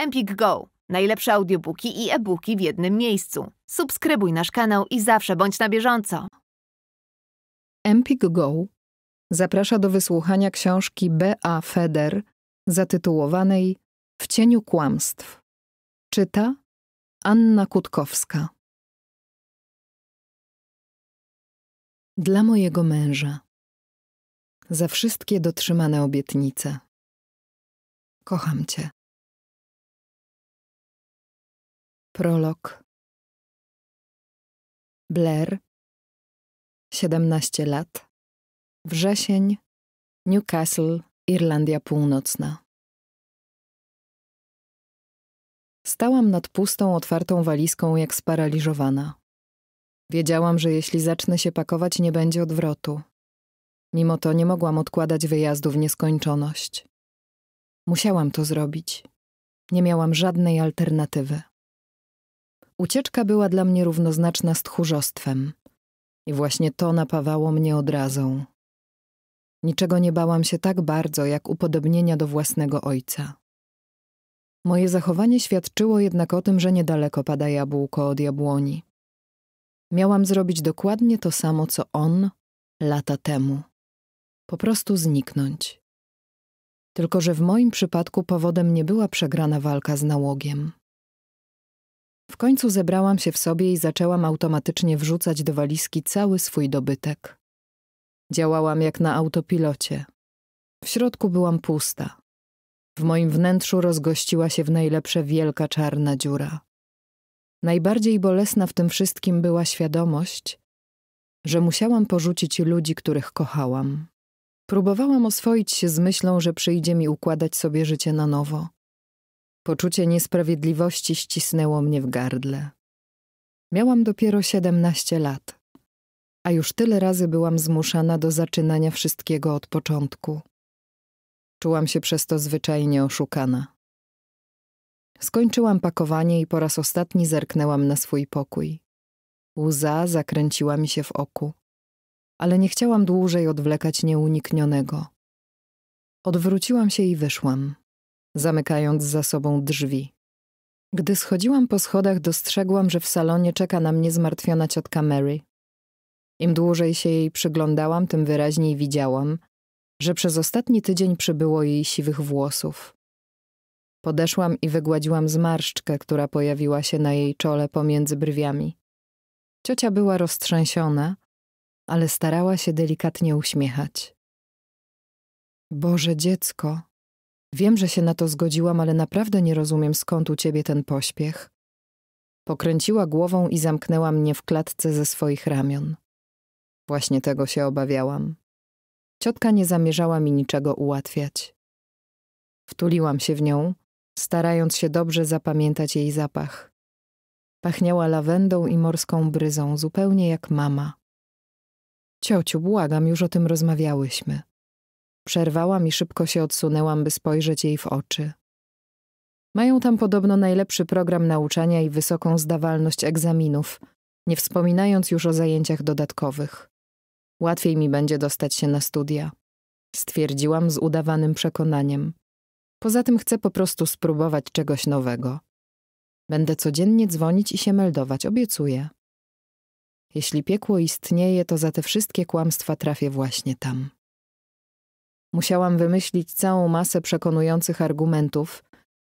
Empik Go. Najlepsze audiobooki i e-booki w jednym miejscu. Subskrybuj nasz kanał i zawsze bądź na bieżąco. Empik Go zaprasza do wysłuchania książki B.A. Feder zatytułowanej W cieniu kłamstw. Czyta Anna Kutkowska. Dla mojego męża. Za wszystkie dotrzymane obietnice. Kocham cię. Prolog Blair 17 lat Wrzesień Newcastle, Irlandia Północna Stałam nad pustą, otwartą walizką jak sparaliżowana. Wiedziałam, że jeśli zacznę się pakować, nie będzie odwrotu. Mimo to nie mogłam odkładać wyjazdu w nieskończoność. Musiałam to zrobić. Nie miałam żadnej alternatywy. Ucieczka była dla mnie równoznaczna z tchórzostwem. I właśnie to napawało mnie odrazą. Niczego nie bałam się tak bardzo, jak upodobnienia do własnego ojca. Moje zachowanie świadczyło jednak o tym, że niedaleko pada jabłko od jabłoni. Miałam zrobić dokładnie to samo, co on lata temu. Po prostu zniknąć. Tylko, że w moim przypadku powodem nie była przegrana walka z nałogiem. W końcu zebrałam się w sobie i zaczęłam automatycznie wrzucać do walizki cały swój dobytek. Działałam jak na autopilocie. W środku byłam pusta. W moim wnętrzu rozgościła się w najlepsze wielka czarna dziura. Najbardziej bolesna w tym wszystkim była świadomość, że musiałam porzucić ludzi, których kochałam. Próbowałam oswoić się z myślą, że przyjdzie mi układać sobie życie na nowo. Poczucie niesprawiedliwości ścisnęło mnie w gardle. Miałam dopiero siedemnaście lat, a już tyle razy byłam zmuszana do zaczynania wszystkiego od początku. Czułam się przez to zwyczajnie oszukana. Skończyłam pakowanie i po raz ostatni zerknęłam na swój pokój. Łza zakręciła mi się w oku, ale nie chciałam dłużej odwlekać nieuniknionego. Odwróciłam się i wyszłam, zamykając za sobą drzwi. Gdy schodziłam po schodach, dostrzegłam, że w salonie czeka na mnie zmartwiona ciotka Mary. Im dłużej się jej przyglądałam, tym wyraźniej widziałam, że przez ostatni tydzień przybyło jej siwych włosów. Podeszłam i wygładziłam zmarszczkę, która pojawiła się na jej czole pomiędzy brwiami. Ciocia była roztrzęsiona, ale starała się delikatnie uśmiechać. Boże dziecko, Wiem, że się na to zgodziłam, ale naprawdę nie rozumiem, skąd u ciebie ten pośpiech. Pokręciła głową i zamknęła mnie w klatce ze swoich ramion. Właśnie tego się obawiałam. Ciotka nie zamierzała mi niczego ułatwiać. Wtuliłam się w nią, starając się dobrze zapamiętać jej zapach. Pachniała lawendą i morską bryzą, zupełnie jak mama. Ciociu, błagam, już o tym rozmawiałyśmy. Przerwałam i szybko się odsunęłam, by spojrzeć jej w oczy. Mają tam podobno najlepszy program nauczania i wysoką zdawalność egzaminów, nie wspominając już o zajęciach dodatkowych. Łatwiej mi będzie dostać się na studia, stwierdziłam z udawanym przekonaniem. Poza tym chcę po prostu spróbować czegoś nowego. Będę codziennie dzwonić i się meldować, obiecuję. Jeśli piekło istnieje, to za te wszystkie kłamstwa trafię właśnie tam. Musiałam wymyślić całą masę przekonujących argumentów,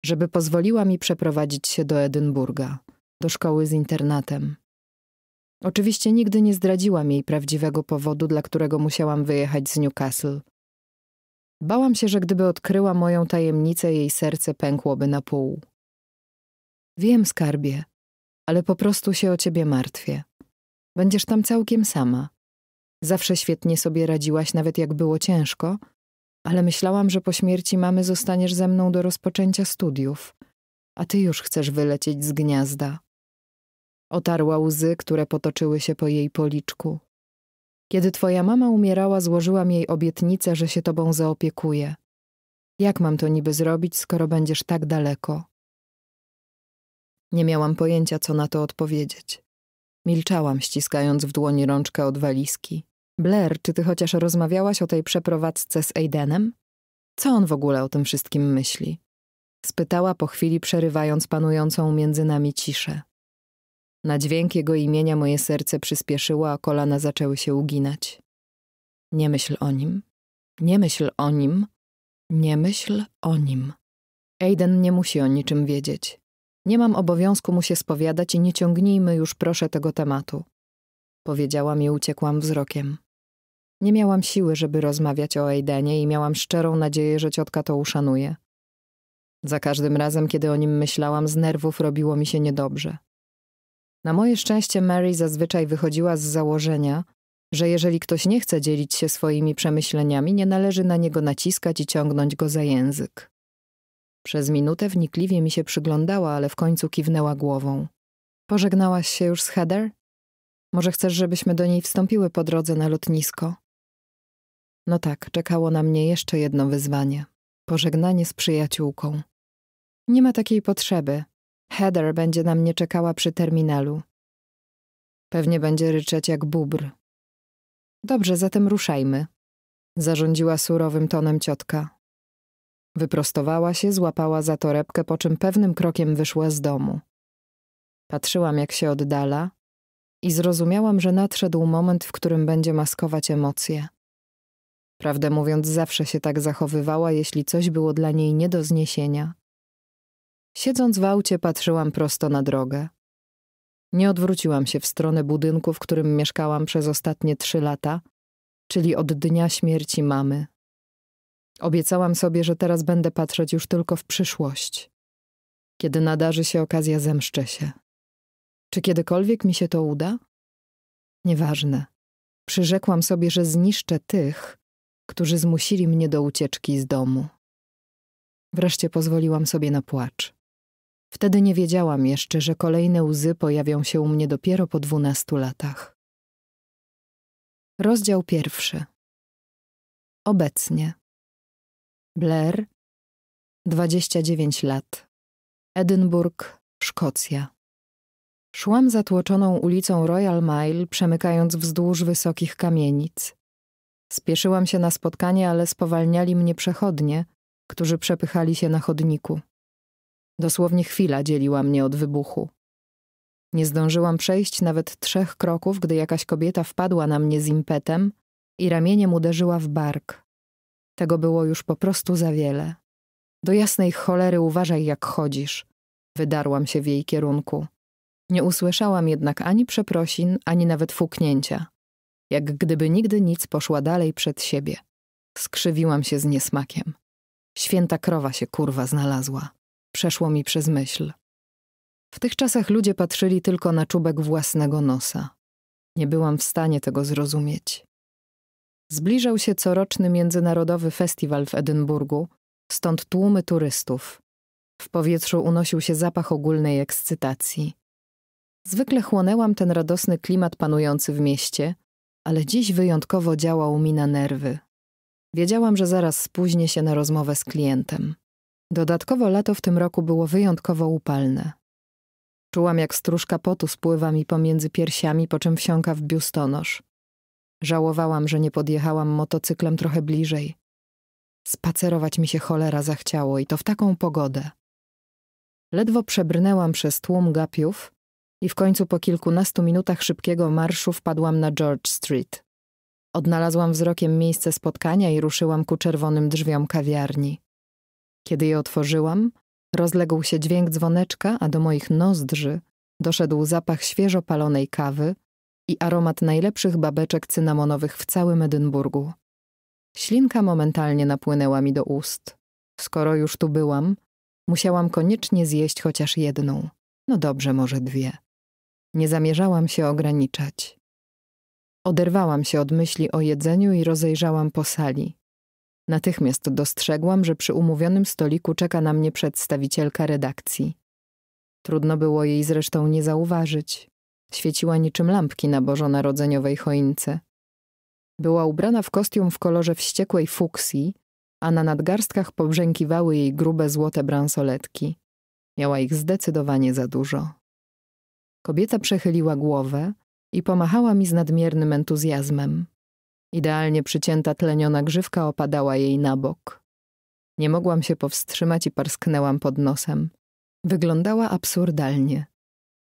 żeby pozwoliła mi przeprowadzić się do Edynburga, do szkoły z internatem. Oczywiście nigdy nie zdradziłam jej prawdziwego powodu, dla którego musiałam wyjechać z Newcastle. Bałam się, że gdyby odkryła moją tajemnicę, jej serce pękłoby na pół. Wiem, skarbie, ale po prostu się o ciebie martwię. Będziesz tam całkiem sama. Zawsze świetnie sobie radziłaś, nawet jak było ciężko – ale myślałam, że po śmierci mamy zostaniesz ze mną do rozpoczęcia studiów, a ty już chcesz wylecieć z gniazda. Otarła łzy, które potoczyły się po jej policzku. Kiedy twoja mama umierała, złożyłam jej obietnicę, że się tobą zaopiekuje. Jak mam to niby zrobić, skoro będziesz tak daleko? Nie miałam pojęcia, co na to odpowiedzieć. Milczałam, ściskając w dłoni rączkę od walizki. Blair, czy ty chociaż rozmawiałaś o tej przeprowadzce z Aidenem? Co on w ogóle o tym wszystkim myśli? Spytała po chwili, przerywając panującą między nami ciszę. Na dźwięk jego imienia moje serce przyspieszyło, a kolana zaczęły się uginać. Nie myśl o nim. Nie myśl o nim. Nie myśl o nim. Aiden nie musi o niczym wiedzieć. Nie mam obowiązku mu się spowiadać i nie ciągnijmy już proszę tego tematu powiedziałam i uciekłam wzrokiem. Nie miałam siły, żeby rozmawiać o Aidenie i miałam szczerą nadzieję, że ciotka to uszanuje. Za każdym razem, kiedy o nim myślałam, z nerwów robiło mi się niedobrze. Na moje szczęście Mary zazwyczaj wychodziła z założenia, że jeżeli ktoś nie chce dzielić się swoimi przemyśleniami, nie należy na niego naciskać i ciągnąć go za język. Przez minutę wnikliwie mi się przyglądała, ale w końcu kiwnęła głową. Pożegnałaś się już z Heather? Może chcesz, żebyśmy do niej wstąpiły po drodze na lotnisko? No tak, czekało na mnie jeszcze jedno wyzwanie pożegnanie z przyjaciółką. Nie ma takiej potrzeby. Heather będzie na mnie czekała przy terminalu. Pewnie będzie ryczeć jak bubr. Dobrze, zatem ruszajmy, zarządziła surowym tonem ciotka. Wyprostowała się, złapała za torebkę, po czym pewnym krokiem wyszła z domu. Patrzyłam, jak się oddala, i zrozumiałam, że nadszedł moment, w którym będzie maskować emocje. Prawdę mówiąc, zawsze się tak zachowywała, jeśli coś było dla niej nie do zniesienia. Siedząc w aucie, patrzyłam prosto na drogę. Nie odwróciłam się w stronę budynku, w którym mieszkałam przez ostatnie trzy lata, czyli od dnia śmierci mamy. Obiecałam sobie, że teraz będę patrzeć już tylko w przyszłość. Kiedy nadarzy się okazja, zemszczę się. Czy kiedykolwiek mi się to uda? Nieważne. Przyrzekłam sobie, że zniszczę tych, którzy zmusili mnie do ucieczki z domu. Wreszcie pozwoliłam sobie na płacz. Wtedy nie wiedziałam jeszcze, że kolejne łzy pojawią się u mnie dopiero po dwunastu latach. Rozdział pierwszy. Obecnie. Blair, 29 lat. Edynburg, Szkocja. Szłam zatłoczoną ulicą Royal Mile, przemykając wzdłuż wysokich kamienic. Spieszyłam się na spotkanie, ale spowalniali mnie przechodnie, którzy przepychali się na chodniku. Dosłownie chwila dzieliła mnie od wybuchu. Nie zdążyłam przejść nawet trzech kroków, gdy jakaś kobieta wpadła na mnie z impetem i ramieniem uderzyła w bark. Tego było już po prostu za wiele. Do jasnej cholery uważaj, jak chodzisz. Wydarłam się w jej kierunku. Nie usłyszałam jednak ani przeprosin, ani nawet fuknięcia. Jak gdyby nigdy nic poszła dalej przed siebie. Skrzywiłam się z niesmakiem. Święta krowa się kurwa znalazła. Przeszło mi przez myśl. W tych czasach ludzie patrzyli tylko na czubek własnego nosa. Nie byłam w stanie tego zrozumieć. Zbliżał się coroczny międzynarodowy festiwal w Edynburgu, stąd tłumy turystów. W powietrzu unosił się zapach ogólnej ekscytacji. Zwykle chłonęłam ten radosny klimat panujący w mieście, ale dziś wyjątkowo działał mi na nerwy. Wiedziałam, że zaraz spóźnię się na rozmowę z klientem. Dodatkowo lato w tym roku było wyjątkowo upalne. Czułam, jak stróżka potu spływa mi pomiędzy piersiami, po czym wsiąka w biustonosz. Żałowałam, że nie podjechałam motocyklem trochę bliżej. Spacerować mi się cholera zachciało i to w taką pogodę. Ledwo przebrnęłam przez tłum gapiów, i w końcu po kilkunastu minutach szybkiego marszu wpadłam na George Street. Odnalazłam wzrokiem miejsce spotkania i ruszyłam ku czerwonym drzwiom kawiarni. Kiedy je otworzyłam, rozległ się dźwięk dzwoneczka, a do moich nozdrzy doszedł zapach świeżo palonej kawy i aromat najlepszych babeczek cynamonowych w całym Edynburgu. Ślinka momentalnie napłynęła mi do ust. Skoro już tu byłam, musiałam koniecznie zjeść chociaż jedną. No dobrze, może dwie. Nie zamierzałam się ograniczać. Oderwałam się od myśli o jedzeniu i rozejrzałam po sali. Natychmiast dostrzegłam, że przy umówionym stoliku czeka na mnie przedstawicielka redakcji. Trudno było jej zresztą nie zauważyć. Świeciła niczym lampki na bożonarodzeniowej choince. Była ubrana w kostium w kolorze wściekłej fuksji, a na nadgarstkach pobrzękiwały jej grube złote bransoletki. Miała ich zdecydowanie za dużo. Kobieta przechyliła głowę i pomachała mi z nadmiernym entuzjazmem. Idealnie przycięta tleniona grzywka opadała jej na bok. Nie mogłam się powstrzymać i parsknęłam pod nosem. Wyglądała absurdalnie.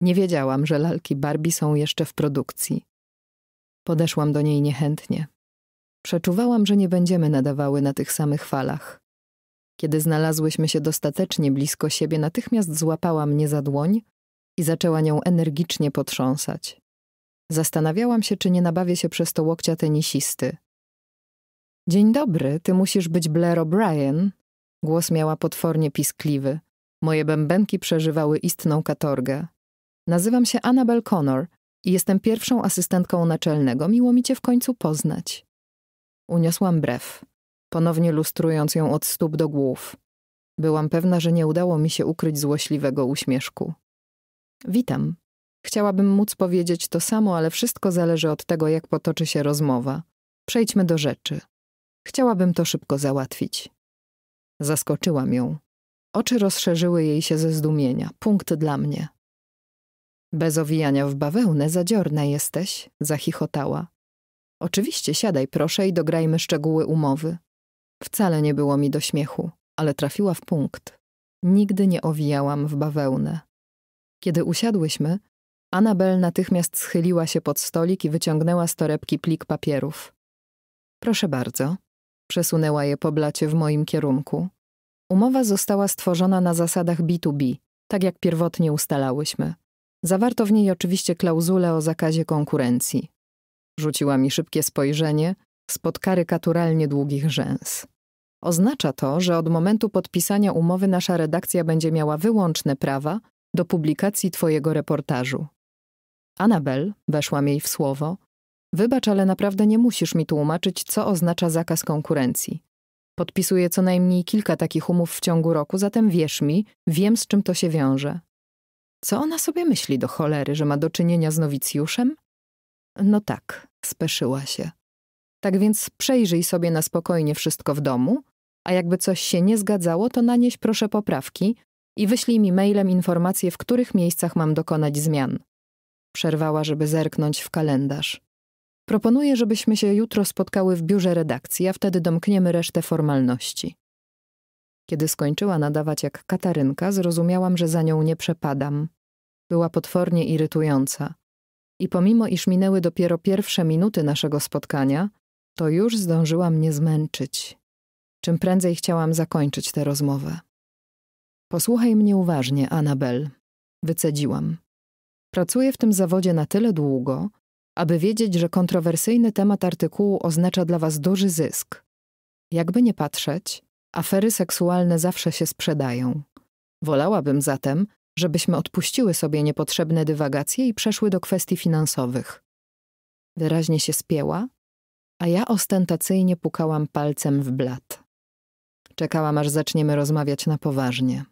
Nie wiedziałam, że lalki Barbie są jeszcze w produkcji. Podeszłam do niej niechętnie. Przeczuwałam, że nie będziemy nadawały na tych samych falach. Kiedy znalazłyśmy się dostatecznie blisko siebie, natychmiast złapała mnie za dłoń i zaczęła nią energicznie potrząsać. Zastanawiałam się, czy nie nabawię się przez to łokcia tenisisty. Dzień dobry, ty musisz być Blair O'Brien. Głos miała potwornie piskliwy. Moje bębenki przeżywały istną katorgę. Nazywam się Annabel Connor i jestem pierwszą asystentką naczelnego. Miło mi cię w końcu poznać. Uniosłam brew, ponownie lustrując ją od stóp do głów. Byłam pewna, że nie udało mi się ukryć złośliwego uśmieszku. Witam. Chciałabym móc powiedzieć to samo, ale wszystko zależy od tego, jak potoczy się rozmowa. Przejdźmy do rzeczy. Chciałabym to szybko załatwić. Zaskoczyłam ją. Oczy rozszerzyły jej się ze zdumienia. Punkt dla mnie. Bez owijania w bawełnę zadziorna jesteś, zachichotała. Oczywiście siadaj proszę i dograjmy szczegóły umowy. Wcale nie było mi do śmiechu, ale trafiła w punkt. Nigdy nie owijałam w bawełnę. Kiedy usiadłyśmy, Anabel natychmiast schyliła się pod stolik i wyciągnęła z torebki plik papierów. Proszę bardzo. Przesunęła je po blacie w moim kierunku. Umowa została stworzona na zasadach B2B, tak jak pierwotnie ustalałyśmy. Zawarto w niej oczywiście klauzulę o zakazie konkurencji. Rzuciła mi szybkie spojrzenie spod karykaturalnie długich rzęs. Oznacza to, że od momentu podpisania umowy nasza redakcja będzie miała wyłączne prawa do publikacji twojego reportażu. Anabel, weszłam jej w słowo, wybacz, ale naprawdę nie musisz mi tłumaczyć, co oznacza zakaz konkurencji. Podpisuję co najmniej kilka takich umów w ciągu roku, zatem wierz mi, wiem z czym to się wiąże. Co ona sobie myśli do cholery, że ma do czynienia z nowicjuszem? No tak, speszyła się. Tak więc przejrzyj sobie na spokojnie wszystko w domu, a jakby coś się nie zgadzało, to nanieś proszę poprawki, i wyślij mi mailem informacje, w których miejscach mam dokonać zmian. Przerwała, żeby zerknąć w kalendarz. Proponuję, żebyśmy się jutro spotkały w biurze redakcji, a wtedy domkniemy resztę formalności. Kiedy skończyła nadawać jak Katarynka, zrozumiałam, że za nią nie przepadam. Była potwornie irytująca. I pomimo iż minęły dopiero pierwsze minuty naszego spotkania, to już zdążyła mnie zmęczyć. Czym prędzej chciałam zakończyć tę rozmowę. Posłuchaj mnie uważnie, Anabel. Wycedziłam. Pracuję w tym zawodzie na tyle długo, aby wiedzieć, że kontrowersyjny temat artykułu oznacza dla was duży zysk. Jakby nie patrzeć, afery seksualne zawsze się sprzedają. Wolałabym zatem, żebyśmy odpuściły sobie niepotrzebne dywagacje i przeszły do kwestii finansowych. Wyraźnie się spięła, a ja ostentacyjnie pukałam palcem w blat. Czekałam, aż zaczniemy rozmawiać na poważnie.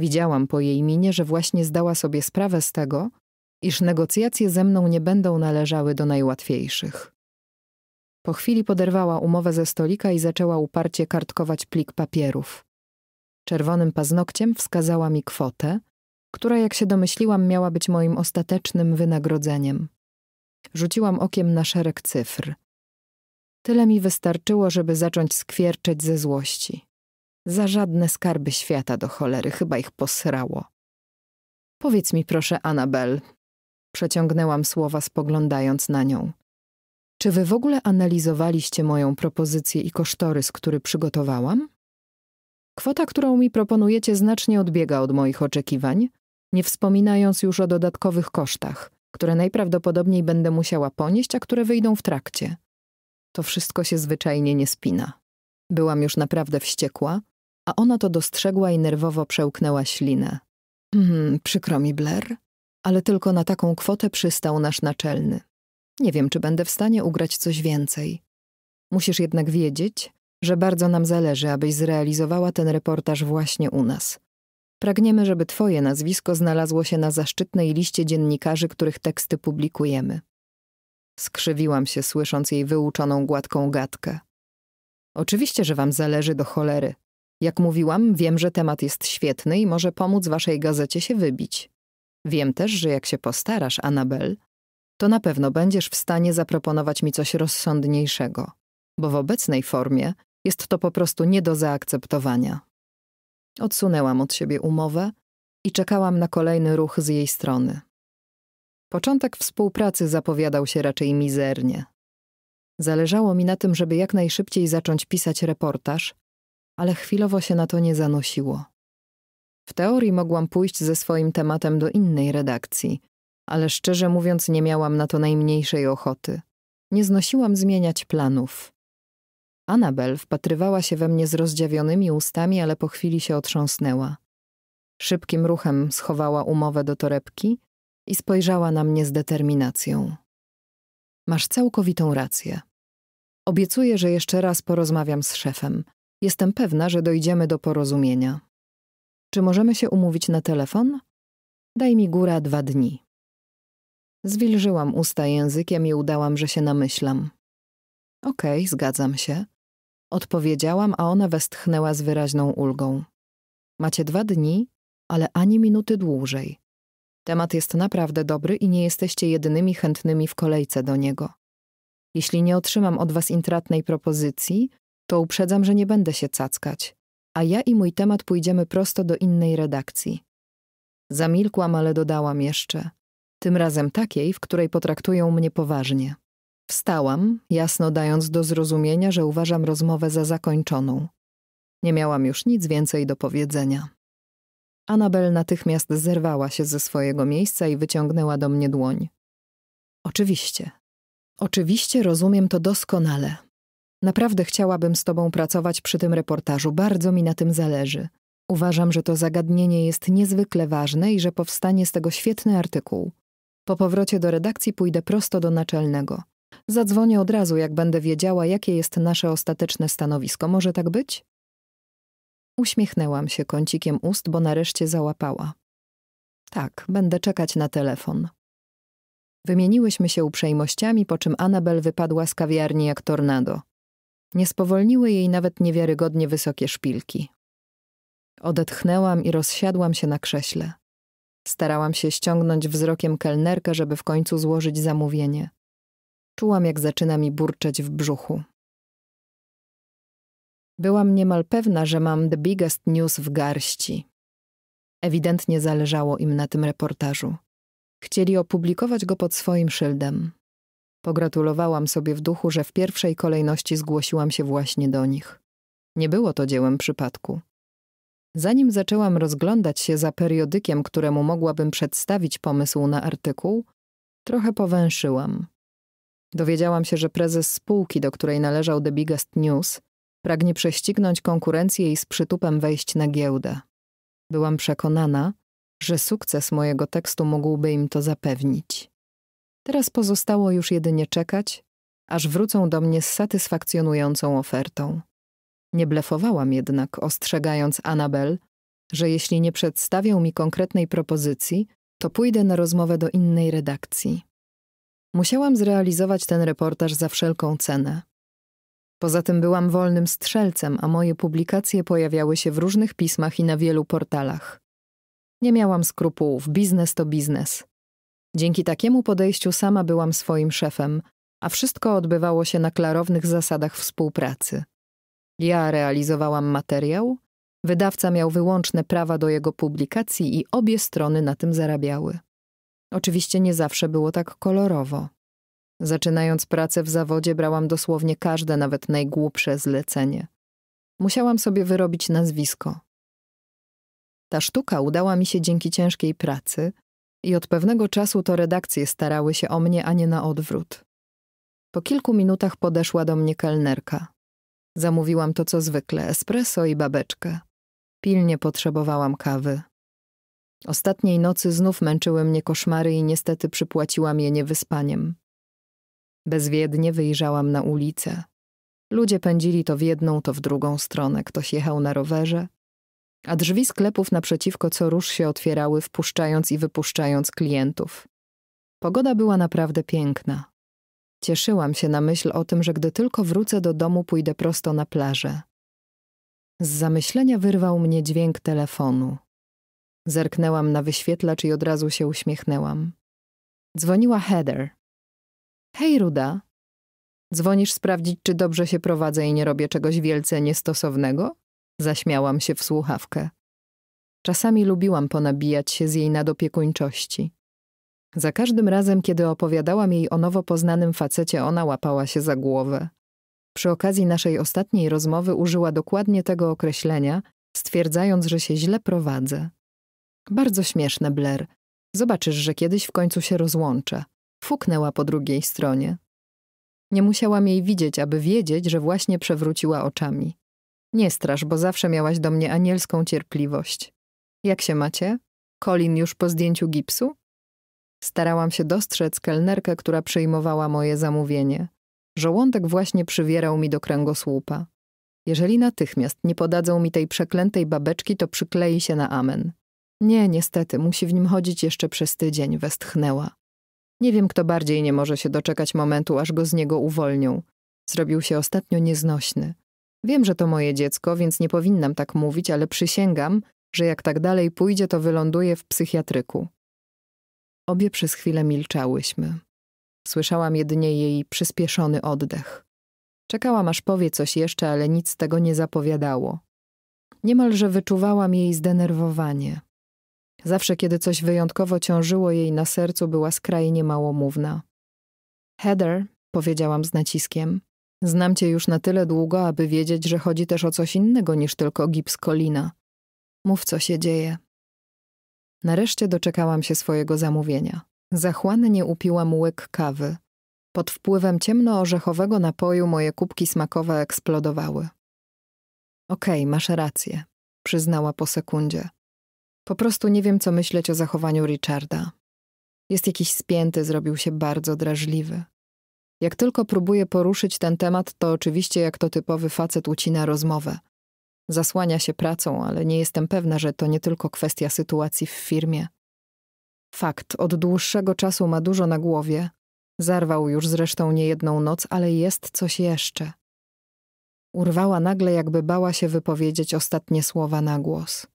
Widziałam po jej minie, że właśnie zdała sobie sprawę z tego, iż negocjacje ze mną nie będą należały do najłatwiejszych. Po chwili poderwała umowę ze stolika i zaczęła uparcie kartkować plik papierów. Czerwonym paznokciem wskazała mi kwotę, która, jak się domyśliłam, miała być moim ostatecznym wynagrodzeniem. Rzuciłam okiem na szereg cyfr. Tyle mi wystarczyło, żeby zacząć skwierczeć ze złości. Za żadne skarby świata do cholery, chyba ich posrało. Powiedz mi proszę, Anabel, przeciągnęłam słowa spoglądając na nią. Czy wy w ogóle analizowaliście moją propozycję i kosztorys, który przygotowałam? Kwota, którą mi proponujecie, znacznie odbiega od moich oczekiwań, nie wspominając już o dodatkowych kosztach, które najprawdopodobniej będę musiała ponieść, a które wyjdą w trakcie. To wszystko się zwyczajnie nie spina. Byłam już naprawdę wściekła, a ona to dostrzegła i nerwowo przełknęła ślinę. Hmm, przykro mi, Blair, ale tylko na taką kwotę przystał nasz naczelny. Nie wiem, czy będę w stanie ugrać coś więcej. Musisz jednak wiedzieć, że bardzo nam zależy, abyś zrealizowała ten reportaż właśnie u nas. Pragniemy, żeby Twoje nazwisko znalazło się na zaszczytnej liście dziennikarzy, których teksty publikujemy. Skrzywiłam się, słysząc jej wyuczoną gładką gadkę. Oczywiście, że Wam zależy do cholery, jak mówiłam, wiem, że temat jest świetny i może pomóc waszej gazecie się wybić. Wiem też, że jak się postarasz, Anabel, to na pewno będziesz w stanie zaproponować mi coś rozsądniejszego, bo w obecnej formie jest to po prostu nie do zaakceptowania. Odsunęłam od siebie umowę i czekałam na kolejny ruch z jej strony. Początek współpracy zapowiadał się raczej mizernie. Zależało mi na tym, żeby jak najszybciej zacząć pisać reportaż ale chwilowo się na to nie zanosiło. W teorii mogłam pójść ze swoim tematem do innej redakcji, ale szczerze mówiąc nie miałam na to najmniejszej ochoty. Nie znosiłam zmieniać planów. Anabel wpatrywała się we mnie z rozdziawionymi ustami, ale po chwili się otrząsnęła. Szybkim ruchem schowała umowę do torebki i spojrzała na mnie z determinacją. Masz całkowitą rację. Obiecuję, że jeszcze raz porozmawiam z szefem, Jestem pewna, że dojdziemy do porozumienia. Czy możemy się umówić na telefon? Daj mi góra dwa dni. Zwilżyłam usta językiem i udałam, że się namyślam. Okej, okay, zgadzam się. Odpowiedziałam, a ona westchnęła z wyraźną ulgą. Macie dwa dni, ale ani minuty dłużej. Temat jest naprawdę dobry i nie jesteście jedynymi chętnymi w kolejce do niego. Jeśli nie otrzymam od was intratnej propozycji, to uprzedzam, że nie będę się cackać, a ja i mój temat pójdziemy prosto do innej redakcji. Zamilkłam, ale dodałam jeszcze. Tym razem takiej, w której potraktują mnie poważnie. Wstałam, jasno dając do zrozumienia, że uważam rozmowę za zakończoną. Nie miałam już nic więcej do powiedzenia. Anabel natychmiast zerwała się ze swojego miejsca i wyciągnęła do mnie dłoń. Oczywiście. Oczywiście rozumiem to doskonale. Naprawdę chciałabym z Tobą pracować przy tym reportażu, bardzo mi na tym zależy. Uważam, że to zagadnienie jest niezwykle ważne i że powstanie z tego świetny artykuł. Po powrocie do redakcji pójdę prosto do naczelnego. Zadzwonię od razu, jak będę wiedziała, jakie jest nasze ostateczne stanowisko. Może tak być? Uśmiechnęłam się kącikiem ust, bo nareszcie załapała. Tak, będę czekać na telefon. Wymieniłyśmy się uprzejmościami, po czym Anabel wypadła z kawiarni jak tornado. Nie spowolniły jej nawet niewiarygodnie wysokie szpilki. Odetchnęłam i rozsiadłam się na krześle. Starałam się ściągnąć wzrokiem kelnerkę, żeby w końcu złożyć zamówienie. Czułam, jak zaczyna mi burczeć w brzuchu. Byłam niemal pewna, że mam the biggest news w garści. Ewidentnie zależało im na tym reportażu. Chcieli opublikować go pod swoim szyldem. Pogratulowałam sobie w duchu, że w pierwszej kolejności zgłosiłam się właśnie do nich. Nie było to dziełem przypadku. Zanim zaczęłam rozglądać się za periodykiem, któremu mogłabym przedstawić pomysł na artykuł, trochę powęszyłam. Dowiedziałam się, że prezes spółki, do której należał The Biggest News, pragnie prześcignąć konkurencję i z przytupem wejść na giełdę. Byłam przekonana, że sukces mojego tekstu mógłby im to zapewnić. Teraz pozostało już jedynie czekać, aż wrócą do mnie z satysfakcjonującą ofertą. Nie blefowałam jednak, ostrzegając Anabel, że jeśli nie przedstawią mi konkretnej propozycji, to pójdę na rozmowę do innej redakcji. Musiałam zrealizować ten reportaż za wszelką cenę. Poza tym byłam wolnym strzelcem, a moje publikacje pojawiały się w różnych pismach i na wielu portalach. Nie miałam skrupułów, biznes to biznes. Dzięki takiemu podejściu sama byłam swoim szefem, a wszystko odbywało się na klarownych zasadach współpracy. Ja realizowałam materiał, wydawca miał wyłączne prawa do jego publikacji i obie strony na tym zarabiały. Oczywiście nie zawsze było tak kolorowo. Zaczynając pracę w zawodzie, brałam dosłownie każde, nawet najgłupsze zlecenie. Musiałam sobie wyrobić nazwisko. Ta sztuka udała mi się dzięki ciężkiej pracy, i od pewnego czasu to redakcje starały się o mnie, a nie na odwrót. Po kilku minutach podeszła do mnie kelnerka. Zamówiłam to co zwykle espresso i babeczkę. Pilnie potrzebowałam kawy. Ostatniej nocy znów męczyły mnie koszmary i niestety przypłaciłam je niewyspaniem. Bezwiednie wyjrzałam na ulicę. Ludzie pędzili to w jedną, to w drugą stronę. Ktoś jechał na rowerze, a drzwi sklepów naprzeciwko co rusz się otwierały, wpuszczając i wypuszczając klientów. Pogoda była naprawdę piękna. Cieszyłam się na myśl o tym, że gdy tylko wrócę do domu, pójdę prosto na plażę. Z zamyślenia wyrwał mnie dźwięk telefonu. Zerknęłam na wyświetlacz i od razu się uśmiechnęłam. Dzwoniła Heather. Hej, Ruda. Dzwonisz sprawdzić, czy dobrze się prowadzę i nie robię czegoś wielce niestosownego? zaśmiałam się w słuchawkę. Czasami lubiłam ponabijać się z jej nadopiekuńczości. Za każdym razem, kiedy opowiadałam jej o nowo poznanym facecie, ona łapała się za głowę. Przy okazji naszej ostatniej rozmowy użyła dokładnie tego określenia, stwierdzając, że się źle prowadzę. Bardzo śmieszne, Blair. Zobaczysz, że kiedyś w końcu się rozłączę. Fuknęła po drugiej stronie. Nie musiałam jej widzieć, aby wiedzieć, że właśnie przewróciła oczami. Nie strasz, bo zawsze miałaś do mnie anielską cierpliwość. Jak się macie? Colin już po zdjęciu gipsu? Starałam się dostrzec kelnerkę, która przyjmowała moje zamówienie. Żołądek właśnie przywierał mi do kręgosłupa. Jeżeli natychmiast nie podadzą mi tej przeklętej babeczki, to przyklei się na amen. Nie, niestety, musi w nim chodzić jeszcze przez tydzień, westchnęła. Nie wiem, kto bardziej nie może się doczekać momentu, aż go z niego uwolnią. Zrobił się ostatnio nieznośny. Wiem, że to moje dziecko, więc nie powinnam tak mówić, ale przysięgam, że jak tak dalej pójdzie, to wyląduje w psychiatryku. Obie przez chwilę milczałyśmy. Słyszałam jedynie jej przyspieszony oddech. Czekałam, aż powie coś jeszcze, ale nic tego nie zapowiadało. Niemalże wyczuwałam jej zdenerwowanie. Zawsze, kiedy coś wyjątkowo ciążyło jej na sercu, była skrajnie małomówna. Heather, powiedziałam z naciskiem, Znam cię już na tyle długo, aby wiedzieć, że chodzi też o coś innego niż tylko gips kolina. Mów, co się dzieje. Nareszcie doczekałam się swojego zamówienia. Zachłannie upiłam łyk kawy. Pod wpływem ciemnoorzechowego napoju moje kubki smakowe eksplodowały. Okej, okay, masz rację, przyznała po sekundzie. Po prostu nie wiem, co myśleć o zachowaniu Richarda. Jest jakiś spięty, zrobił się bardzo drażliwy. Jak tylko próbuje poruszyć ten temat, to oczywiście jak to typowy facet ucina rozmowę. Zasłania się pracą, ale nie jestem pewna, że to nie tylko kwestia sytuacji w firmie. Fakt, od dłuższego czasu ma dużo na głowie. Zarwał już zresztą niejedną noc, ale jest coś jeszcze. Urwała nagle, jakby bała się wypowiedzieć ostatnie słowa na głos.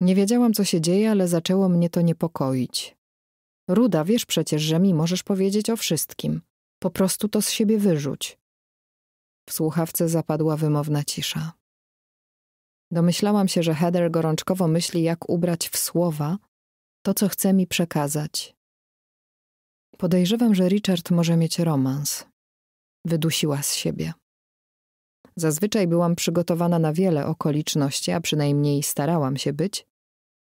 Nie wiedziałam, co się dzieje, ale zaczęło mnie to niepokoić. Ruda, wiesz przecież, że mi możesz powiedzieć o wszystkim. Po prostu to z siebie wyrzuć. W słuchawce zapadła wymowna cisza. Domyślałam się, że Heather gorączkowo myśli, jak ubrać w słowa to, co chce mi przekazać. Podejrzewam, że Richard może mieć romans. Wydusiła z siebie. Zazwyczaj byłam przygotowana na wiele okoliczności, a przynajmniej starałam się być,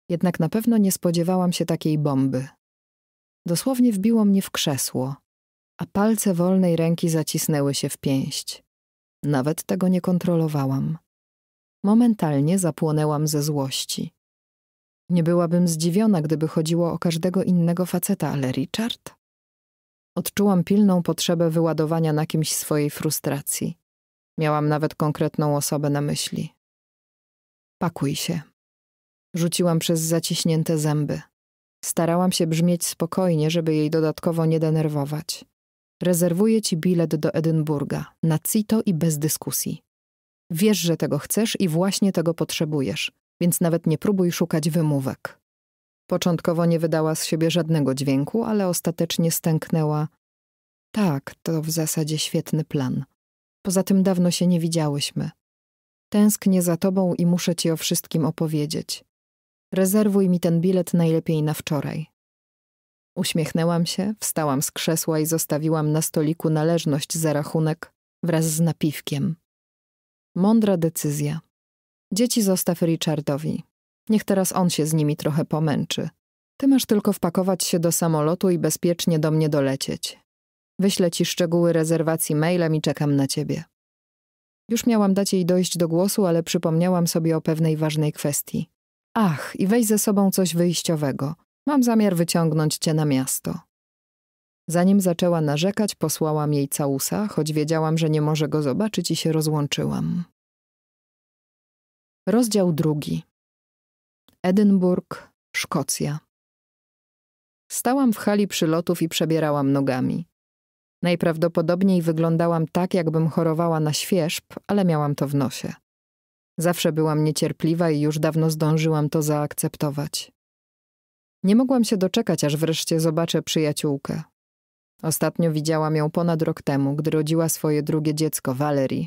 jednak na pewno nie spodziewałam się takiej bomby. Dosłownie wbiło mnie w krzesło, a palce wolnej ręki zacisnęły się w pięść. Nawet tego nie kontrolowałam. Momentalnie zapłonęłam ze złości. Nie byłabym zdziwiona, gdyby chodziło o każdego innego faceta, ale Richard? Odczułam pilną potrzebę wyładowania na kimś swojej frustracji. Miałam nawet konkretną osobę na myśli. Pakuj się. Rzuciłam przez zaciśnięte zęby. Starałam się brzmieć spokojnie, żeby jej dodatkowo nie denerwować. Rezerwuję ci bilet do Edynburga, na CITO i bez dyskusji. Wiesz, że tego chcesz i właśnie tego potrzebujesz, więc nawet nie próbuj szukać wymówek. Początkowo nie wydała z siebie żadnego dźwięku, ale ostatecznie stęknęła. Tak, to w zasadzie świetny plan. Poza tym dawno się nie widziałyśmy. Tęsknię za tobą i muszę ci o wszystkim opowiedzieć. Rezerwuj mi ten bilet najlepiej na wczoraj. Uśmiechnęłam się, wstałam z krzesła i zostawiłam na stoliku należność za rachunek wraz z napiwkiem. Mądra decyzja. Dzieci zostaw Richardowi. Niech teraz on się z nimi trochę pomęczy. Ty masz tylko wpakować się do samolotu i bezpiecznie do mnie dolecieć. Wyślę ci szczegóły rezerwacji mailem i czekam na ciebie. Już miałam dać jej dojść do głosu, ale przypomniałam sobie o pewnej ważnej kwestii. Ach, i weź ze sobą coś wyjściowego. Mam zamiar wyciągnąć cię na miasto. Zanim zaczęła narzekać, posłałam jej całusa, choć wiedziałam, że nie może go zobaczyć i się rozłączyłam. Rozdział drugi. Edynburg, Szkocja. Stałam w hali przylotów i przebierałam nogami. Najprawdopodobniej wyglądałam tak, jakbym chorowała na świerzb, ale miałam to w nosie. Zawsze byłam niecierpliwa i już dawno zdążyłam to zaakceptować. Nie mogłam się doczekać, aż wreszcie zobaczę przyjaciółkę. Ostatnio widziałam ją ponad rok temu, gdy rodziła swoje drugie dziecko, Valerie.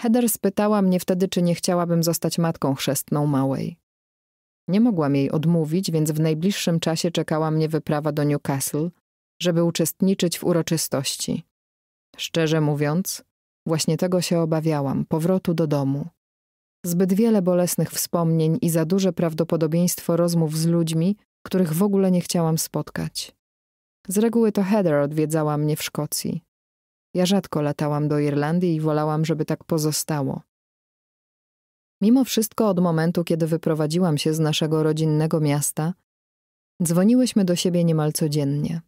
Heather spytała mnie wtedy, czy nie chciałabym zostać matką chrzestną małej. Nie mogłam jej odmówić, więc w najbliższym czasie czekała mnie wyprawa do Newcastle, żeby uczestniczyć w uroczystości. Szczerze mówiąc, właśnie tego się obawiałam powrotu do domu, Zbyt wiele bolesnych wspomnień i za duże prawdopodobieństwo rozmów z ludźmi, których w ogóle nie chciałam spotkać. Z reguły to Heather odwiedzała mnie w Szkocji. Ja rzadko latałam do Irlandii i wolałam, żeby tak pozostało. Mimo wszystko od momentu, kiedy wyprowadziłam się z naszego rodzinnego miasta, dzwoniłyśmy do siebie niemal codziennie.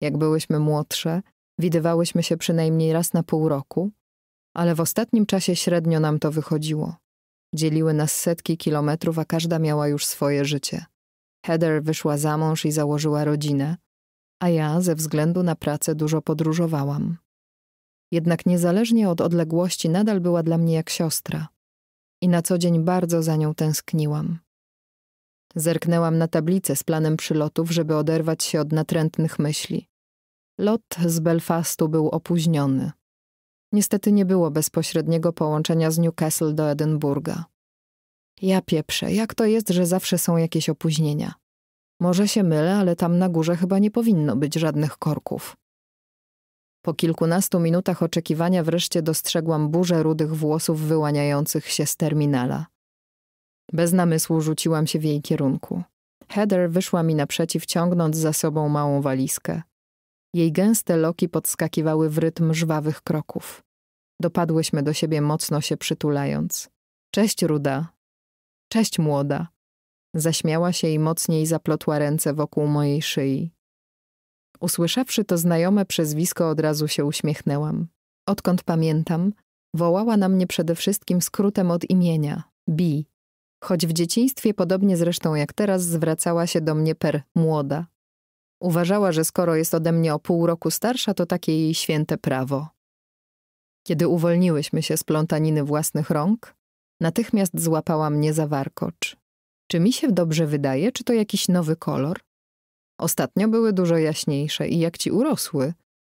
Jak byłyśmy młodsze, widywałyśmy się przynajmniej raz na pół roku, ale w ostatnim czasie średnio nam to wychodziło. Dzieliły nas setki kilometrów, a każda miała już swoje życie. Heather wyszła za mąż i założyła rodzinę, a ja ze względu na pracę dużo podróżowałam. Jednak niezależnie od odległości nadal była dla mnie jak siostra. I na co dzień bardzo za nią tęskniłam. Zerknęłam na tablicę z planem przylotów, żeby oderwać się od natrętnych myśli. Lot z Belfastu był opóźniony. Niestety nie było bezpośredniego połączenia z Newcastle do Edynburga. Ja pieprzę, jak to jest, że zawsze są jakieś opóźnienia? Może się mylę, ale tam na górze chyba nie powinno być żadnych korków. Po kilkunastu minutach oczekiwania wreszcie dostrzegłam burzę rudych włosów wyłaniających się z terminala. Bez namysłu rzuciłam się w jej kierunku. Heather wyszła mi naprzeciw, ciągnąc za sobą małą walizkę. Jej gęste loki podskakiwały w rytm żwawych kroków. Dopadłyśmy do siebie mocno się przytulając. Cześć, Ruda. Cześć, młoda. Zaśmiała się i mocniej zaplotła ręce wokół mojej szyi. Usłyszawszy to znajome przezwisko, od razu się uśmiechnęłam. Odkąd pamiętam, wołała na mnie przede wszystkim skrótem od imienia Bi. Choć w dzieciństwie, podobnie zresztą jak teraz, zwracała się do mnie per młoda. Uważała, że skoro jest ode mnie o pół roku starsza, to takie jej święte prawo. Kiedy uwolniłyśmy się z plątaniny własnych rąk, natychmiast złapała mnie za warkocz. Czy mi się dobrze wydaje, czy to jakiś nowy kolor? Ostatnio były dużo jaśniejsze i jak ci urosły,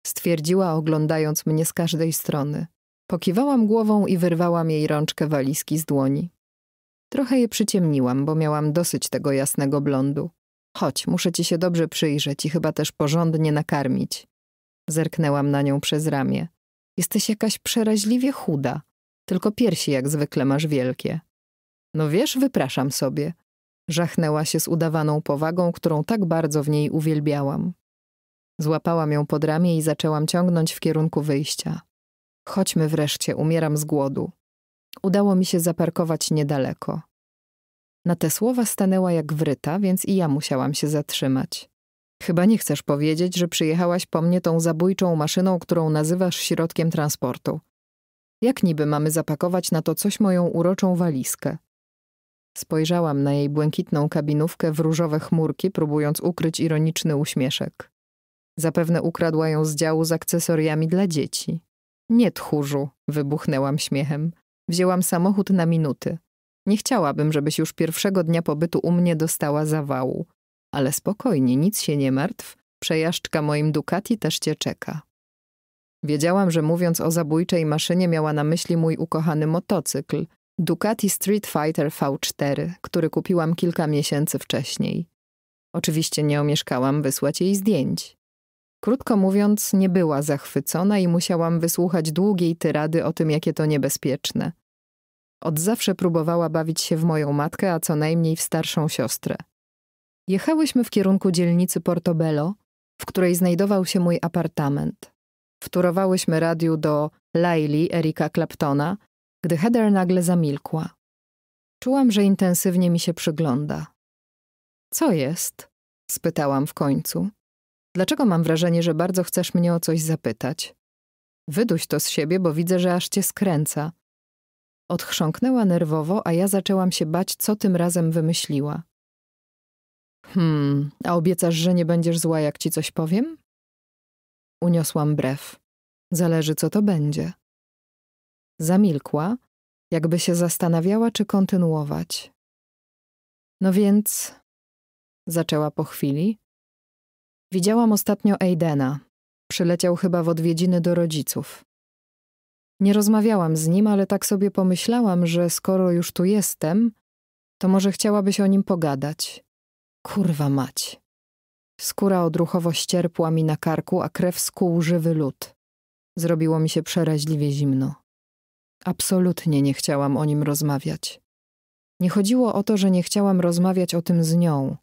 stwierdziła oglądając mnie z każdej strony. Pokiwałam głową i wyrwałam jej rączkę walizki z dłoni. Trochę je przyciemniłam, bo miałam dosyć tego jasnego blondu. Chodź, muszę ci się dobrze przyjrzeć i chyba też porządnie nakarmić. Zerknęłam na nią przez ramię. Jesteś jakaś przeraźliwie chuda. Tylko piersi jak zwykle masz wielkie. No wiesz, wypraszam sobie. Żachnęła się z udawaną powagą, którą tak bardzo w niej uwielbiałam. Złapałam ją pod ramię i zaczęłam ciągnąć w kierunku wyjścia. Chodźmy wreszcie, umieram z głodu. Udało mi się zaparkować niedaleko. Na te słowa stanęła jak wryta, więc i ja musiałam się zatrzymać. Chyba nie chcesz powiedzieć, że przyjechałaś po mnie tą zabójczą maszyną, którą nazywasz środkiem transportu. Jak niby mamy zapakować na to coś moją uroczą walizkę? Spojrzałam na jej błękitną kabinówkę w różowe chmurki, próbując ukryć ironiczny uśmieszek. Zapewne ukradła ją z działu z akcesoriami dla dzieci. Nie tchórzu, wybuchnęłam śmiechem. Wzięłam samochód na minuty. Nie chciałabym, żebyś już pierwszego dnia pobytu u mnie dostała zawału. Ale spokojnie, nic się nie martw. Przejażdżka moim Ducati też cię czeka. Wiedziałam, że mówiąc o zabójczej maszynie miała na myśli mój ukochany motocykl Ducati Street Fighter V4, który kupiłam kilka miesięcy wcześniej. Oczywiście nie omieszkałam wysłać jej zdjęć. Krótko mówiąc, nie była zachwycona i musiałam wysłuchać długiej tyrady o tym, jakie to niebezpieczne. Od zawsze próbowała bawić się w moją matkę, a co najmniej w starszą siostrę. Jechałyśmy w kierunku dzielnicy Portobello, w której znajdował się mój apartament. Wturowałyśmy radiu do Laili Erika Claptona, gdy Heather nagle zamilkła. Czułam, że intensywnie mi się przygląda. Co jest? spytałam w końcu. Dlaczego mam wrażenie, że bardzo chcesz mnie o coś zapytać? Wyduś to z siebie, bo widzę, że aż cię skręca. Odchrząknęła nerwowo, a ja zaczęłam się bać, co tym razem wymyśliła. Hmm, a obiecasz, że nie będziesz zła, jak ci coś powiem? Uniosłam brew. Zależy, co to będzie. Zamilkła, jakby się zastanawiała, czy kontynuować. No więc, zaczęła po chwili. Widziałam ostatnio Aidena. Przyleciał chyba w odwiedziny do rodziców. Nie rozmawiałam z nim, ale tak sobie pomyślałam, że skoro już tu jestem, to może chciałabyś o nim pogadać. Kurwa mać. Skóra odruchowo ścierpła mi na karku, a krew skuł żywy lód. Zrobiło mi się przeraźliwie zimno. Absolutnie nie chciałam o nim rozmawiać. Nie chodziło o to, że nie chciałam rozmawiać o tym z nią.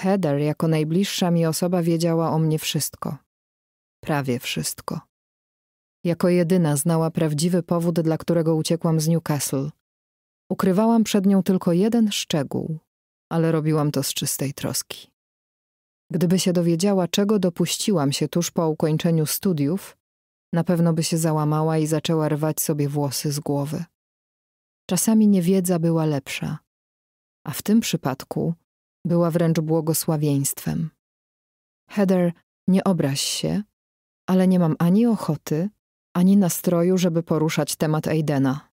Heather, jako najbliższa mi osoba, wiedziała o mnie wszystko. Prawie wszystko. Jako jedyna znała prawdziwy powód, dla którego uciekłam z Newcastle. Ukrywałam przed nią tylko jeden szczegół, ale robiłam to z czystej troski. Gdyby się dowiedziała, czego dopuściłam się tuż po ukończeniu studiów, na pewno by się załamała i zaczęła rwać sobie włosy z głowy. Czasami niewiedza była lepsza, a w tym przypadku była wręcz błogosławieństwem. Heather, nie obraź się, ale nie mam ani ochoty, ani nastroju, żeby poruszać temat Aidena.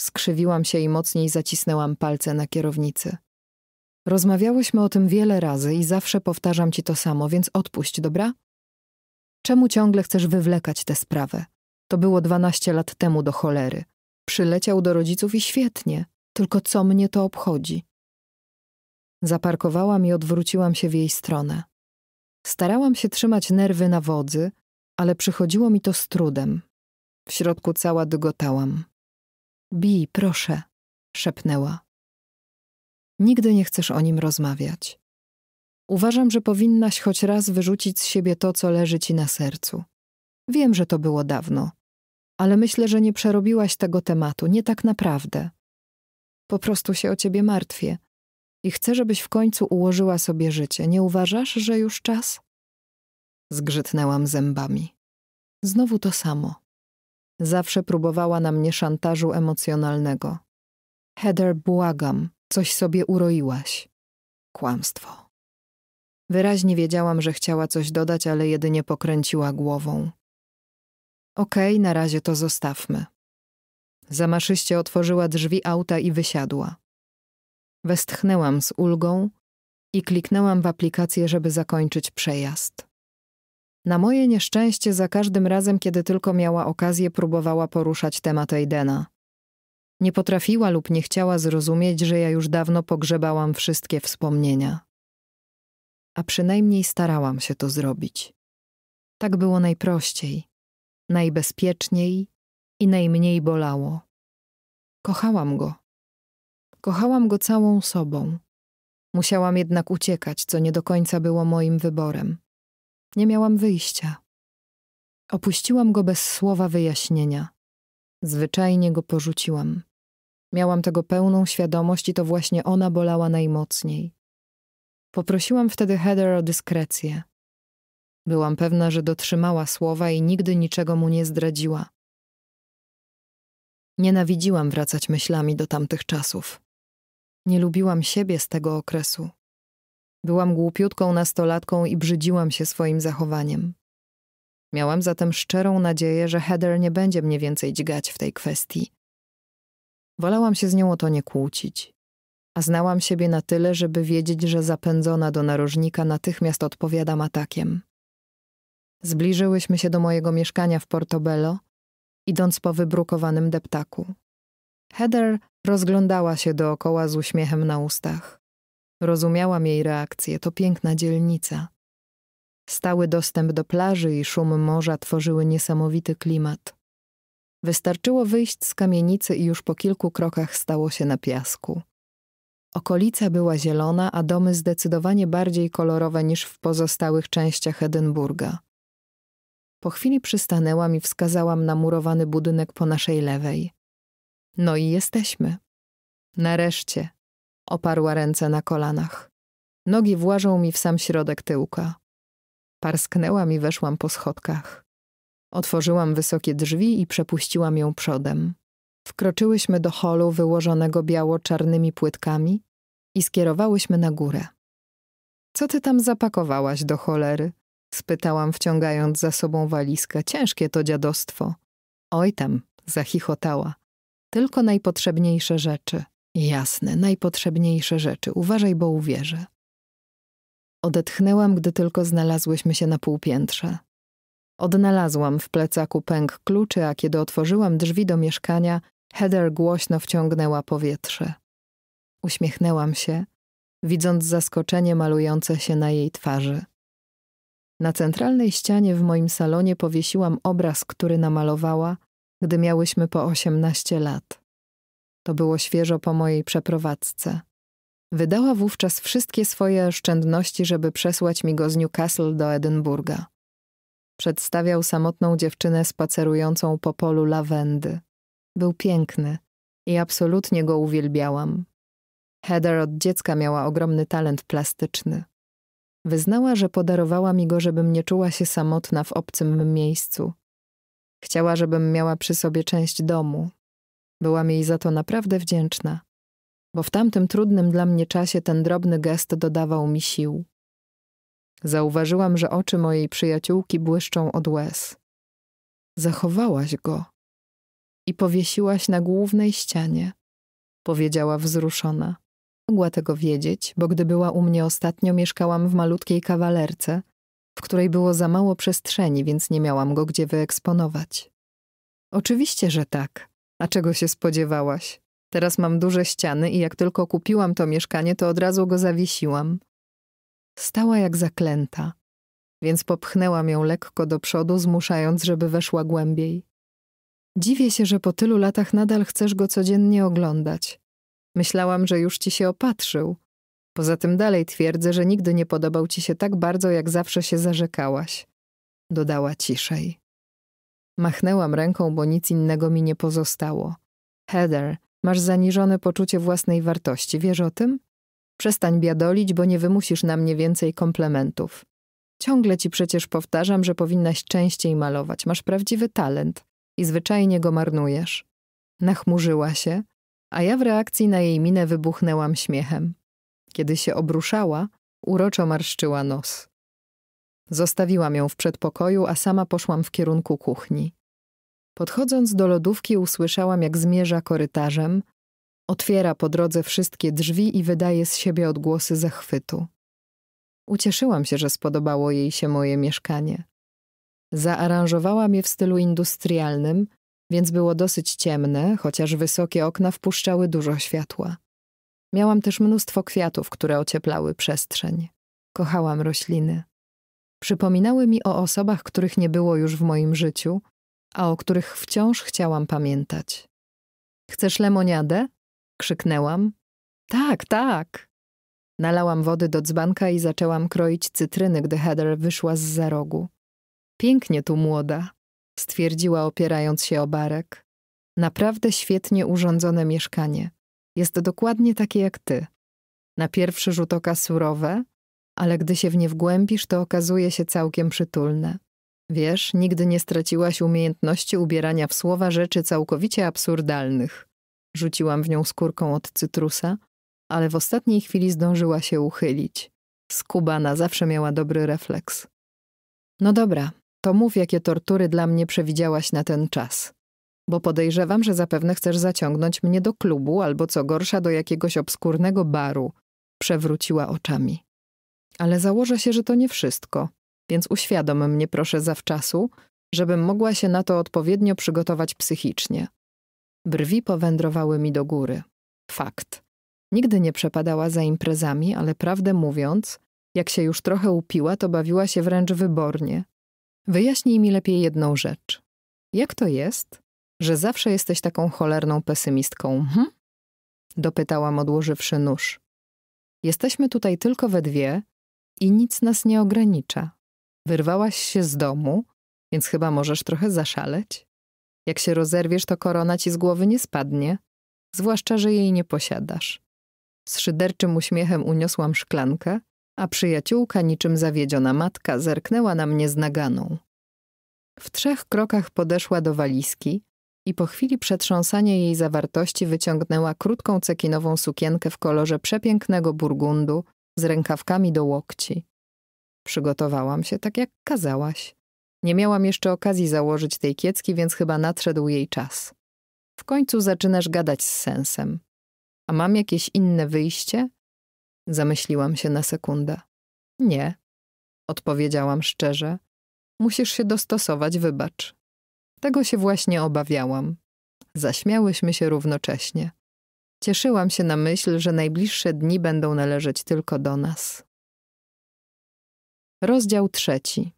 Skrzywiłam się i mocniej zacisnęłam palce na kierownicy. Rozmawiałyśmy o tym wiele razy i zawsze powtarzam ci to samo, więc odpuść, dobra? Czemu ciągle chcesz wywlekać tę sprawę? To było 12 lat temu do cholery. Przyleciał do rodziców i świetnie, tylko co mnie to obchodzi? Zaparkowałam i odwróciłam się w jej stronę. Starałam się trzymać nerwy na wodzy, ale przychodziło mi to z trudem. W środku cała dygotałam. Bi, proszę, szepnęła. Nigdy nie chcesz o nim rozmawiać. Uważam, że powinnaś choć raz wyrzucić z siebie to, co leży ci na sercu. Wiem, że to było dawno, ale myślę, że nie przerobiłaś tego tematu, nie tak naprawdę. Po prostu się o ciebie martwię i chcę, żebyś w końcu ułożyła sobie życie. Nie uważasz, że już czas? Zgrzytnęłam zębami. Znowu to samo. Zawsze próbowała na mnie szantażu emocjonalnego. Heather, błagam, coś sobie uroiłaś. Kłamstwo. Wyraźnie wiedziałam, że chciała coś dodać, ale jedynie pokręciła głową. Okej, okay, na razie to zostawmy. Zamaszyście otworzyła drzwi auta i wysiadła. Westchnęłam z ulgą i kliknęłam w aplikację, żeby zakończyć przejazd. Na moje nieszczęście za każdym razem, kiedy tylko miała okazję, próbowała poruszać temat Aidena. Nie potrafiła lub nie chciała zrozumieć, że ja już dawno pogrzebałam wszystkie wspomnienia. A przynajmniej starałam się to zrobić. Tak było najprościej, najbezpieczniej i najmniej bolało. Kochałam go. Kochałam go całą sobą. Musiałam jednak uciekać, co nie do końca było moim wyborem. Nie miałam wyjścia. Opuściłam go bez słowa wyjaśnienia. Zwyczajnie go porzuciłam. Miałam tego pełną świadomość i to właśnie ona bolała najmocniej. Poprosiłam wtedy Heather o dyskrecję. Byłam pewna, że dotrzymała słowa i nigdy niczego mu nie zdradziła. Nienawidziłam wracać myślami do tamtych czasów. Nie lubiłam siebie z tego okresu. Byłam głupiutką nastolatką i brzydziłam się swoim zachowaniem. Miałam zatem szczerą nadzieję, że Heather nie będzie mnie więcej dźgać w tej kwestii. Wolałam się z nią o to nie kłócić, a znałam siebie na tyle, żeby wiedzieć, że zapędzona do narożnika natychmiast odpowiadam atakiem. Zbliżyłyśmy się do mojego mieszkania w Portobello, idąc po wybrukowanym deptaku. Heather rozglądała się dookoła z uśmiechem na ustach. Rozumiałam jej reakcję, to piękna dzielnica. Stały dostęp do plaży i szum morza tworzyły niesamowity klimat. Wystarczyło wyjść z kamienicy i już po kilku krokach stało się na piasku. Okolica była zielona, a domy zdecydowanie bardziej kolorowe niż w pozostałych częściach Edynburga. Po chwili przystanęłam i wskazałam na murowany budynek po naszej lewej. No i jesteśmy. Nareszcie, Oparła ręce na kolanach. Nogi włażą mi w sam środek tyłka. Parsknęłam i weszłam po schodkach. Otworzyłam wysokie drzwi i przepuściłam ją przodem. Wkroczyłyśmy do holu wyłożonego biało-czarnymi płytkami i skierowałyśmy na górę. Co ty tam zapakowałaś do cholery? spytałam, wciągając za sobą walizkę. Ciężkie to dziadostwo. Oj tam, zachichotała. Tylko najpotrzebniejsze rzeczy. Jasne, najpotrzebniejsze rzeczy. Uważaj, bo uwierzę. Odetchnęłam, gdy tylko znalazłyśmy się na półpiętrze. Odnalazłam w plecaku pęk kluczy, a kiedy otworzyłam drzwi do mieszkania, Heather głośno wciągnęła powietrze. Uśmiechnęłam się, widząc zaskoczenie malujące się na jej twarzy. Na centralnej ścianie w moim salonie powiesiłam obraz, który namalowała, gdy miałyśmy po osiemnaście lat. To było świeżo po mojej przeprowadzce. Wydała wówczas wszystkie swoje oszczędności, żeby przesłać mi go z Newcastle do Edynburga. Przedstawiał samotną dziewczynę spacerującą po polu lawendy. Był piękny i absolutnie go uwielbiałam. Heather od dziecka miała ogromny talent plastyczny. Wyznała, że podarowała mi go, żebym nie czuła się samotna w obcym miejscu. Chciała, żebym miała przy sobie część domu, Byłam jej za to naprawdę wdzięczna, bo w tamtym trudnym dla mnie czasie ten drobny gest dodawał mi sił. Zauważyłam, że oczy mojej przyjaciółki błyszczą od łez. Zachowałaś go i powiesiłaś na głównej ścianie, powiedziała wzruszona. Mogła tego wiedzieć, bo gdy była u mnie ostatnio, mieszkałam w malutkiej kawalerce, w której było za mało przestrzeni, więc nie miałam go gdzie wyeksponować. Oczywiście, że tak. A czego się spodziewałaś? Teraz mam duże ściany i jak tylko kupiłam to mieszkanie, to od razu go zawiesiłam. Stała jak zaklęta, więc popchnęłam ją lekko do przodu, zmuszając, żeby weszła głębiej. Dziwię się, że po tylu latach nadal chcesz go codziennie oglądać. Myślałam, że już ci się opatrzył. Poza tym dalej twierdzę, że nigdy nie podobał ci się tak bardzo, jak zawsze się zarzekałaś. Dodała ciszej. Machnęłam ręką, bo nic innego mi nie pozostało. Heather, masz zaniżone poczucie własnej wartości, wiesz o tym? Przestań biadolić, bo nie wymusisz na mnie więcej komplementów. Ciągle ci przecież powtarzam, że powinnaś częściej malować. Masz prawdziwy talent i zwyczajnie go marnujesz. Nachmurzyła się, a ja w reakcji na jej minę wybuchnęłam śmiechem. Kiedy się obruszała, uroczo marszczyła nos. Zostawiłam ją w przedpokoju, a sama poszłam w kierunku kuchni. Podchodząc do lodówki, usłyszałam, jak zmierza korytarzem, otwiera po drodze wszystkie drzwi i wydaje z siebie odgłosy zachwytu. Ucieszyłam się, że spodobało jej się moje mieszkanie. Zaaranżowałam je w stylu industrialnym, więc było dosyć ciemne, chociaż wysokie okna wpuszczały dużo światła. Miałam też mnóstwo kwiatów, które ocieplały przestrzeń. Kochałam rośliny. Przypominały mi o osobach, których nie było już w moim życiu, a o których wciąż chciałam pamiętać. Chcesz lemoniadę? krzyknęłam. Tak, tak. Nalałam wody do dzbanka i zaczęłam kroić cytryny, gdy Heather wyszła z za rogu. Pięknie tu młoda, stwierdziła opierając się o barek. Naprawdę świetnie urządzone mieszkanie. Jest dokładnie takie jak ty. Na pierwszy rzut oka surowe, ale gdy się w nie wgłębisz, to okazuje się całkiem przytulne. Wiesz, nigdy nie straciłaś umiejętności ubierania w słowa rzeczy całkowicie absurdalnych. Rzuciłam w nią skórką od cytrusa, ale w ostatniej chwili zdążyła się uchylić. Skubana zawsze miała dobry refleks. No dobra, to mów, jakie tortury dla mnie przewidziałaś na ten czas. Bo podejrzewam, że zapewne chcesz zaciągnąć mnie do klubu albo co gorsza do jakiegoś obskurnego baru. Przewróciła oczami. Ale założę się, że to nie wszystko, więc uświadom mnie proszę zawczasu, żebym mogła się na to odpowiednio przygotować psychicznie. Brwi powędrowały mi do góry. Fakt. Nigdy nie przepadała za imprezami, ale prawdę mówiąc, jak się już trochę upiła, to bawiła się wręcz wybornie. Wyjaśnij mi lepiej jedną rzecz. Jak to jest, że zawsze jesteś taką cholerną pesymistką, hm? Dopytałam, odłożywszy nóż. Jesteśmy tutaj tylko we dwie i nic nas nie ogranicza. Wyrwałaś się z domu, więc chyba możesz trochę zaszaleć. Jak się rozerwiesz, to korona ci z głowy nie spadnie, zwłaszcza, że jej nie posiadasz. Z szyderczym uśmiechem uniosłam szklankę, a przyjaciółka, niczym zawiedziona matka, zerknęła na mnie z naganą. W trzech krokach podeszła do walizki i po chwili przetrząsania jej zawartości wyciągnęła krótką cekinową sukienkę w kolorze przepięknego burgundu z rękawkami do łokci. Przygotowałam się tak, jak kazałaś. Nie miałam jeszcze okazji założyć tej kiecki, więc chyba nadszedł jej czas. W końcu zaczynasz gadać z sensem. A mam jakieś inne wyjście? Zamyśliłam się na sekundę. Nie, odpowiedziałam szczerze. Musisz się dostosować, wybacz. Tego się właśnie obawiałam. Zaśmiałyśmy się równocześnie. Cieszyłam się na myśl, że najbliższe dni będą należeć tylko do nas. Rozdział trzeci.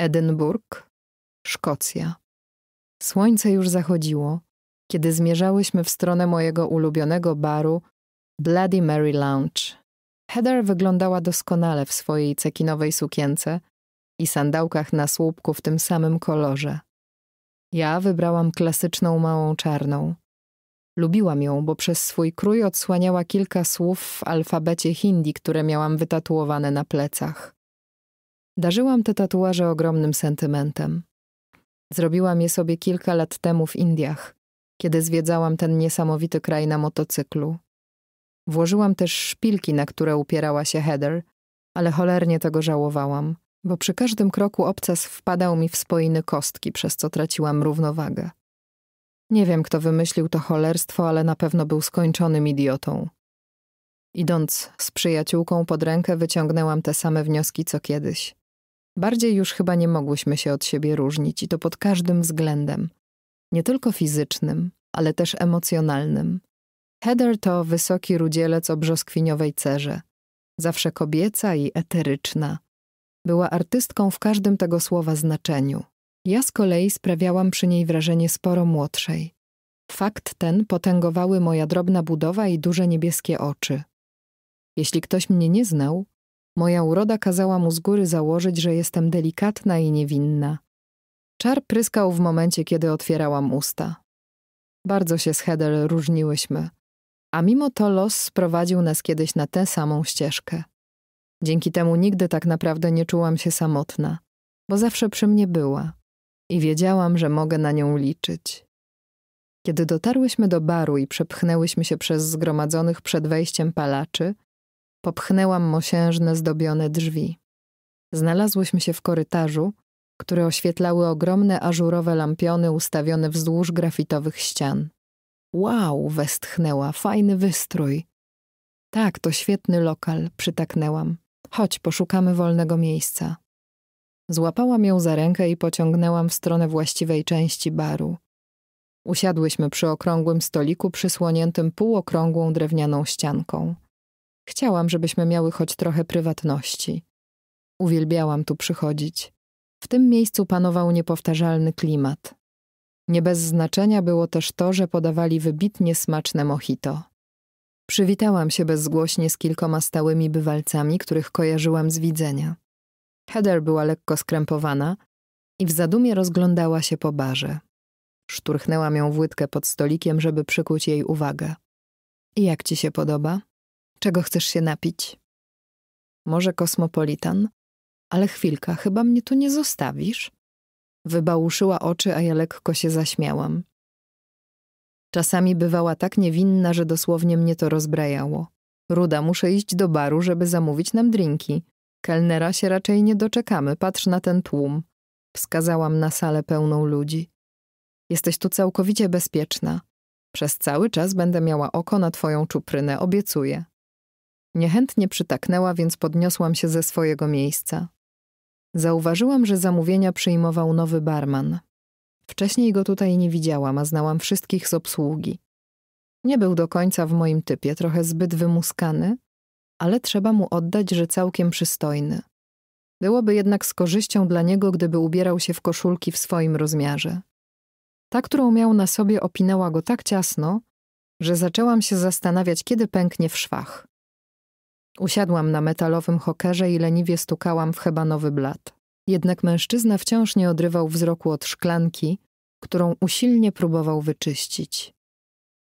Edynburg, Szkocja. Słońce już zachodziło, kiedy zmierzałyśmy w stronę mojego ulubionego baru Bloody Mary Lounge. Heather wyglądała doskonale w swojej cekinowej sukience i sandałkach na słupku w tym samym kolorze. Ja wybrałam klasyczną małą czarną – Lubiłam ją, bo przez swój krój odsłaniała kilka słów w alfabecie hindi, które miałam wytatuowane na plecach. Darzyłam te tatuaże ogromnym sentymentem. Zrobiłam je sobie kilka lat temu w Indiach, kiedy zwiedzałam ten niesamowity kraj na motocyklu. Włożyłam też szpilki, na które upierała się Heather, ale cholernie tego żałowałam, bo przy każdym kroku obcas wpadał mi w spoiny kostki, przez co traciłam równowagę. Nie wiem, kto wymyślił to cholerstwo, ale na pewno był skończonym idiotą. Idąc z przyjaciółką pod rękę, wyciągnęłam te same wnioski co kiedyś. Bardziej już chyba nie mogłyśmy się od siebie różnić i to pod każdym względem. Nie tylko fizycznym, ale też emocjonalnym. Heather to wysoki rudzielec o brzoskwiniowej cerze. Zawsze kobieca i eteryczna. Była artystką w każdym tego słowa znaczeniu. Ja z kolei sprawiałam przy niej wrażenie sporo młodszej. Fakt ten potęgowały moja drobna budowa i duże niebieskie oczy. Jeśli ktoś mnie nie znał, moja uroda kazała mu z góry założyć, że jestem delikatna i niewinna. Czar pryskał w momencie, kiedy otwierałam usta. Bardzo się z Heder różniłyśmy, a mimo to los sprowadził nas kiedyś na tę samą ścieżkę. Dzięki temu nigdy tak naprawdę nie czułam się samotna, bo zawsze przy mnie była i wiedziałam, że mogę na nią liczyć. Kiedy dotarłyśmy do baru i przepchnęłyśmy się przez zgromadzonych przed wejściem palaczy, popchnęłam mosiężne zdobione drzwi. Znalazłyśmy się w korytarzu, które oświetlały ogromne ażurowe lampiony ustawione wzdłuż grafitowych ścian. Wow, westchnęła, fajny wystrój. Tak, to świetny lokal, przytaknęłam. Chodź, poszukamy wolnego miejsca. Złapałam ją za rękę i pociągnęłam w stronę właściwej części baru. Usiadłyśmy przy okrągłym stoliku przysłoniętym półokrągłą drewnianą ścianką. Chciałam, żebyśmy miały choć trochę prywatności. Uwielbiałam tu przychodzić. W tym miejscu panował niepowtarzalny klimat. Nie bez znaczenia było też to, że podawali wybitnie smaczne mojito. Przywitałam się bezgłośnie z kilkoma stałymi bywalcami, których kojarzyłam z widzenia. Heather była lekko skrępowana i w zadumie rozglądała się po barze. Szturchnęłam ją w łydkę pod stolikiem, żeby przykuć jej uwagę. I jak ci się podoba? Czego chcesz się napić? Może kosmopolitan? Ale chwilka, chyba mnie tu nie zostawisz? Wybałuszyła oczy, a ja lekko się zaśmiałam. Czasami bywała tak niewinna, że dosłownie mnie to rozbrajało. Ruda, muszę iść do baru, żeby zamówić nam drinki. Kelnera się raczej nie doczekamy, patrz na ten tłum. Wskazałam na salę pełną ludzi. Jesteś tu całkowicie bezpieczna. Przez cały czas będę miała oko na twoją czuprynę, obiecuję. Niechętnie przytaknęła, więc podniosłam się ze swojego miejsca. Zauważyłam, że zamówienia przyjmował nowy barman. Wcześniej go tutaj nie widziałam, a znałam wszystkich z obsługi. Nie był do końca w moim typie, trochę zbyt wymuskany, ale trzeba mu oddać, że całkiem przystojny. Byłoby jednak z korzyścią dla niego, gdyby ubierał się w koszulki w swoim rozmiarze. Ta, którą miał na sobie, opinała go tak ciasno, że zaczęłam się zastanawiać, kiedy pęknie w szwach. Usiadłam na metalowym hokerze i leniwie stukałam w hebanowy blat. Jednak mężczyzna wciąż nie odrywał wzroku od szklanki, którą usilnie próbował wyczyścić.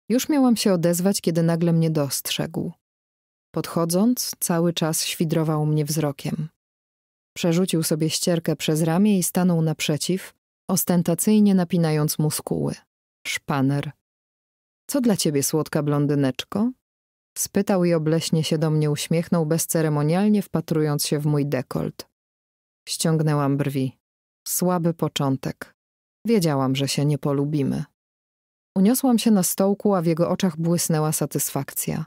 Już miałam się odezwać, kiedy nagle mnie dostrzegł. Podchodząc, cały czas świdrował mnie wzrokiem. Przerzucił sobie ścierkę przez ramię i stanął naprzeciw, ostentacyjnie napinając muskuły. Szpaner. Co dla ciebie, słodka blondyneczko? Spytał i obleśnie się do mnie uśmiechnął bezceremonialnie, wpatrując się w mój dekolt. Ściągnęłam brwi. Słaby początek. Wiedziałam, że się nie polubimy. Uniosłam się na stołku, a w jego oczach błysnęła satysfakcja.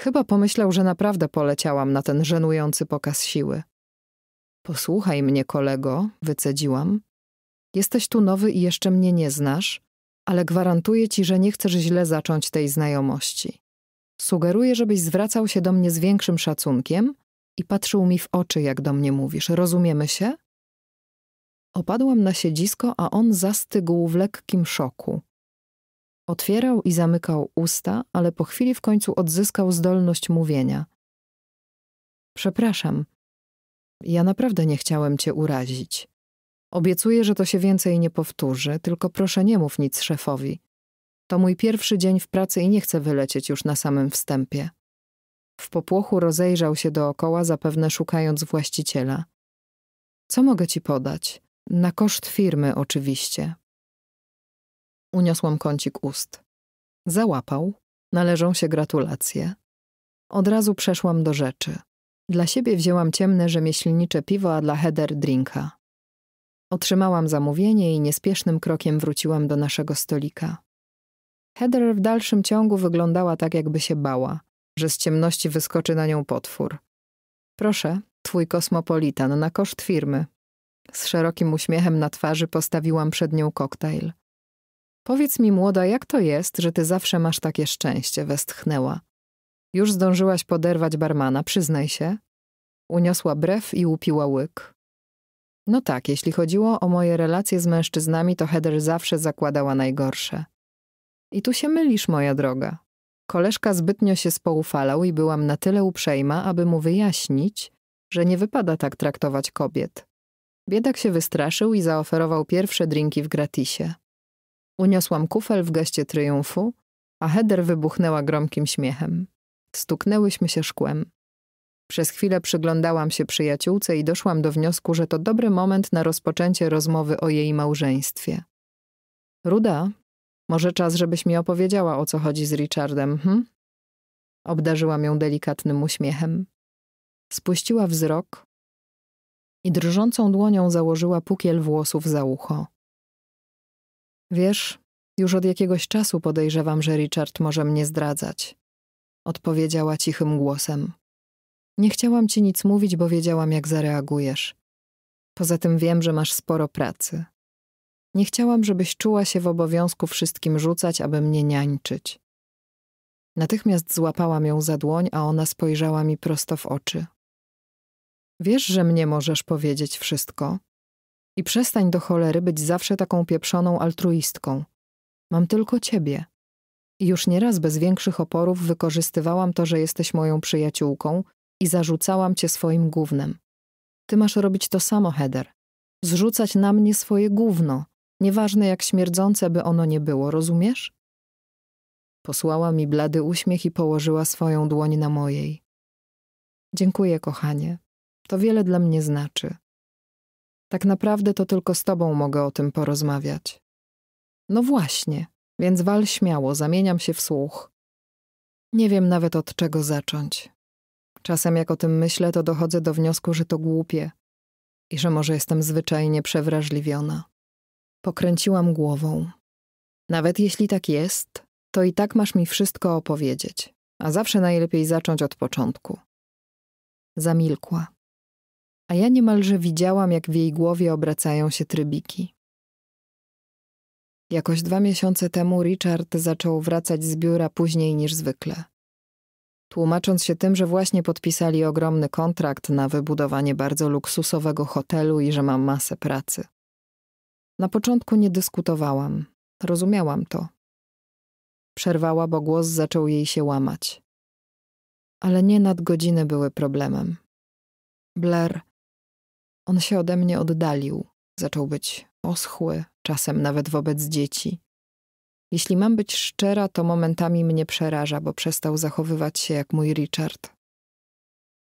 Chyba pomyślał, że naprawdę poleciałam na ten żenujący pokaz siły. Posłuchaj mnie, kolego, wycedziłam. Jesteś tu nowy i jeszcze mnie nie znasz, ale gwarantuję ci, że nie chcesz źle zacząć tej znajomości. Sugeruję, żebyś zwracał się do mnie z większym szacunkiem i patrzył mi w oczy, jak do mnie mówisz. Rozumiemy się? Opadłam na siedzisko, a on zastygł w lekkim szoku. Otwierał i zamykał usta, ale po chwili w końcu odzyskał zdolność mówienia. Przepraszam. Ja naprawdę nie chciałem cię urazić. Obiecuję, że to się więcej nie powtórzy, tylko proszę nie mów nic szefowi. To mój pierwszy dzień w pracy i nie chcę wylecieć już na samym wstępie. W popłochu rozejrzał się dookoła, zapewne szukając właściciela. Co mogę ci podać? Na koszt firmy, oczywiście, Uniosłam kącik ust. Załapał, należą się gratulacje. Od razu przeszłam do rzeczy. Dla siebie wzięłam ciemne rzemieślnicze piwo, a dla Heather drinka. Otrzymałam zamówienie i niespiesznym krokiem wróciłam do naszego stolika. Heather w dalszym ciągu wyglądała tak, jakby się bała, że z ciemności wyskoczy na nią potwór. Proszę, twój kosmopolitan, na koszt firmy. Z szerokim uśmiechem na twarzy postawiłam przed nią koktajl. Powiedz mi, młoda, jak to jest, że ty zawsze masz takie szczęście, westchnęła. Już zdążyłaś poderwać barmana, przyznaj się. Uniosła brew i upiła łyk. No tak, jeśli chodziło o moje relacje z mężczyznami, to Heather zawsze zakładała najgorsze. I tu się mylisz, moja droga. Koleżka zbytnio się spoufalał i byłam na tyle uprzejma, aby mu wyjaśnić, że nie wypada tak traktować kobiet. Biedak się wystraszył i zaoferował pierwsze drinki w gratisie. Uniosłam kufel w geście triumfu, a Heder wybuchnęła gromkim śmiechem. Stuknęłyśmy się szkłem. Przez chwilę przyglądałam się przyjaciółce i doszłam do wniosku, że to dobry moment na rozpoczęcie rozmowy o jej małżeństwie. Ruda, może czas, żebyś mi opowiedziała, o co chodzi z Richardem, hm? Obdarzyłam ją delikatnym uśmiechem. Spuściła wzrok i drżącą dłonią założyła pukiel włosów za ucho. Wiesz, już od jakiegoś czasu podejrzewam, że Richard może mnie zdradzać. Odpowiedziała cichym głosem. Nie chciałam ci nic mówić, bo wiedziałam, jak zareagujesz. Poza tym wiem, że masz sporo pracy. Nie chciałam, żebyś czuła się w obowiązku wszystkim rzucać, aby mnie niańczyć. Natychmiast złapałam ją za dłoń, a ona spojrzała mi prosto w oczy. Wiesz, że mnie możesz powiedzieć wszystko? I przestań do cholery być zawsze taką pieprzoną altruistką. Mam tylko ciebie. I już nieraz bez większych oporów wykorzystywałam to, że jesteś moją przyjaciółką i zarzucałam cię swoim głównem. Ty masz robić to samo, Heder. Zrzucać na mnie swoje gówno, nieważne jak śmierdzące by ono nie było, rozumiesz? Posłała mi blady uśmiech i położyła swoją dłoń na mojej. Dziękuję, kochanie. To wiele dla mnie znaczy. Tak naprawdę to tylko z tobą mogę o tym porozmawiać. No właśnie, więc wal śmiało, zamieniam się w słuch. Nie wiem nawet od czego zacząć. Czasem jak o tym myślę, to dochodzę do wniosku, że to głupie i że może jestem zwyczajnie przewrażliwiona. Pokręciłam głową. Nawet jeśli tak jest, to i tak masz mi wszystko opowiedzieć, a zawsze najlepiej zacząć od początku. Zamilkła a ja niemalże widziałam, jak w jej głowie obracają się trybiki. Jakoś dwa miesiące temu Richard zaczął wracać z biura później niż zwykle. Tłumacząc się tym, że właśnie podpisali ogromny kontrakt na wybudowanie bardzo luksusowego hotelu i że mam masę pracy. Na początku nie dyskutowałam, rozumiałam to. Przerwała, bo głos zaczął jej się łamać. Ale nie nadgodziny były problemem. Blair, on się ode mnie oddalił, zaczął być oschły, czasem nawet wobec dzieci. Jeśli mam być szczera, to momentami mnie przeraża, bo przestał zachowywać się jak mój Richard.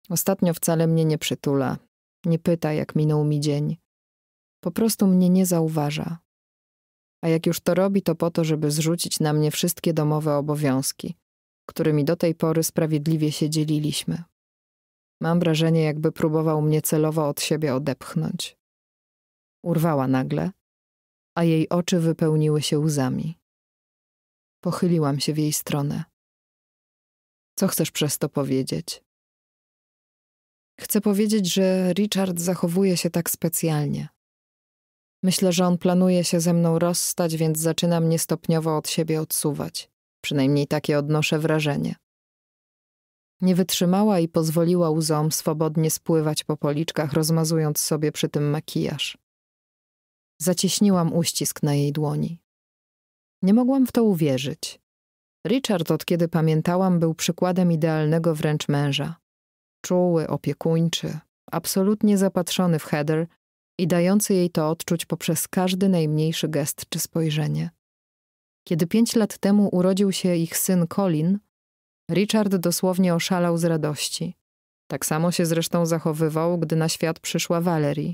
Ostatnio wcale mnie nie przytula, nie pyta, jak minął mi dzień. Po prostu mnie nie zauważa. A jak już to robi, to po to, żeby zrzucić na mnie wszystkie domowe obowiązki, którymi do tej pory sprawiedliwie się dzieliliśmy. Mam wrażenie, jakby próbował mnie celowo od siebie odepchnąć. Urwała nagle, a jej oczy wypełniły się łzami. Pochyliłam się w jej stronę. Co chcesz przez to powiedzieć? Chcę powiedzieć, że Richard zachowuje się tak specjalnie. Myślę, że on planuje się ze mną rozstać, więc zaczyna mnie stopniowo od siebie odsuwać. Przynajmniej takie odnoszę wrażenie. Nie wytrzymała i pozwoliła łzom swobodnie spływać po policzkach, rozmazując sobie przy tym makijaż. Zacieśniłam uścisk na jej dłoni. Nie mogłam w to uwierzyć. Richard, od kiedy pamiętałam, był przykładem idealnego wręcz męża. Czuły, opiekuńczy, absolutnie zapatrzony w Heather i dający jej to odczuć poprzez każdy najmniejszy gest czy spojrzenie. Kiedy pięć lat temu urodził się ich syn Colin, Richard dosłownie oszalał z radości. Tak samo się zresztą zachowywał, gdy na świat przyszła Valerie.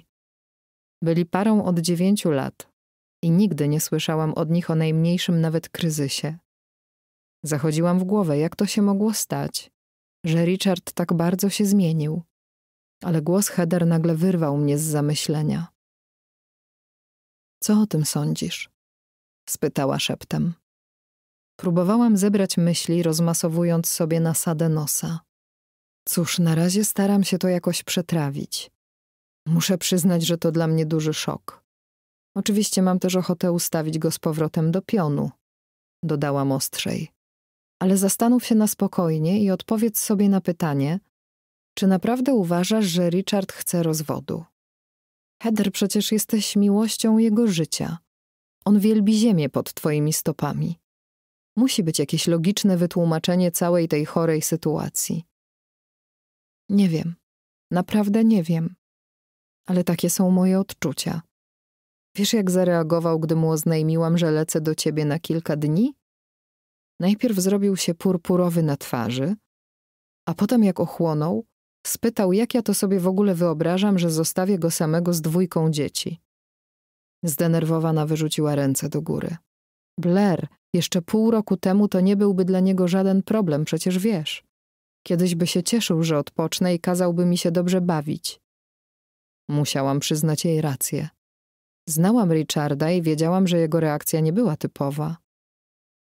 Byli parą od dziewięciu lat i nigdy nie słyszałam od nich o najmniejszym nawet kryzysie. Zachodziłam w głowę, jak to się mogło stać, że Richard tak bardzo się zmienił. Ale głos Heder nagle wyrwał mnie z zamyślenia. Co o tym sądzisz? spytała szeptem. Próbowałam zebrać myśli, rozmasowując sobie nasadę nosa. Cóż, na razie staram się to jakoś przetrawić. Muszę przyznać, że to dla mnie duży szok. Oczywiście mam też ochotę ustawić go z powrotem do pionu, dodałam ostrzej. Ale zastanów się na spokojnie i odpowiedz sobie na pytanie, czy naprawdę uważasz, że Richard chce rozwodu? Heather, przecież jesteś miłością jego życia. On wielbi ziemię pod twoimi stopami. Musi być jakieś logiczne wytłumaczenie całej tej chorej sytuacji. Nie wiem. Naprawdę nie wiem. Ale takie są moje odczucia. Wiesz, jak zareagował, gdy mu oznajmiłam, że lecę do ciebie na kilka dni? Najpierw zrobił się purpurowy na twarzy, a potem jak ochłonął, spytał, jak ja to sobie w ogóle wyobrażam, że zostawię go samego z dwójką dzieci. Zdenerwowana wyrzuciła ręce do góry. Blair, jeszcze pół roku temu to nie byłby dla niego żaden problem, przecież wiesz. Kiedyś by się cieszył, że odpocznę i kazałby mi się dobrze bawić. Musiałam przyznać jej rację. Znałam Richarda i wiedziałam, że jego reakcja nie była typowa.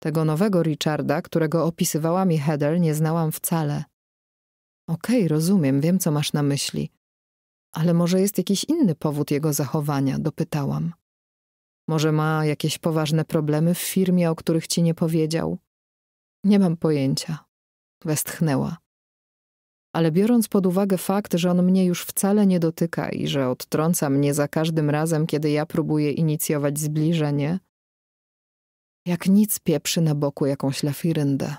Tego nowego Richarda, którego opisywała mi Heather, nie znałam wcale. Okej, okay, rozumiem, wiem, co masz na myśli. Ale może jest jakiś inny powód jego zachowania, dopytałam. Może ma jakieś poważne problemy w firmie, o których ci nie powiedział? Nie mam pojęcia. Westchnęła. Ale biorąc pod uwagę fakt, że on mnie już wcale nie dotyka i że odtrąca mnie za każdym razem, kiedy ja próbuję inicjować zbliżenie, jak nic pieprzy na boku jakąś lafiryndę.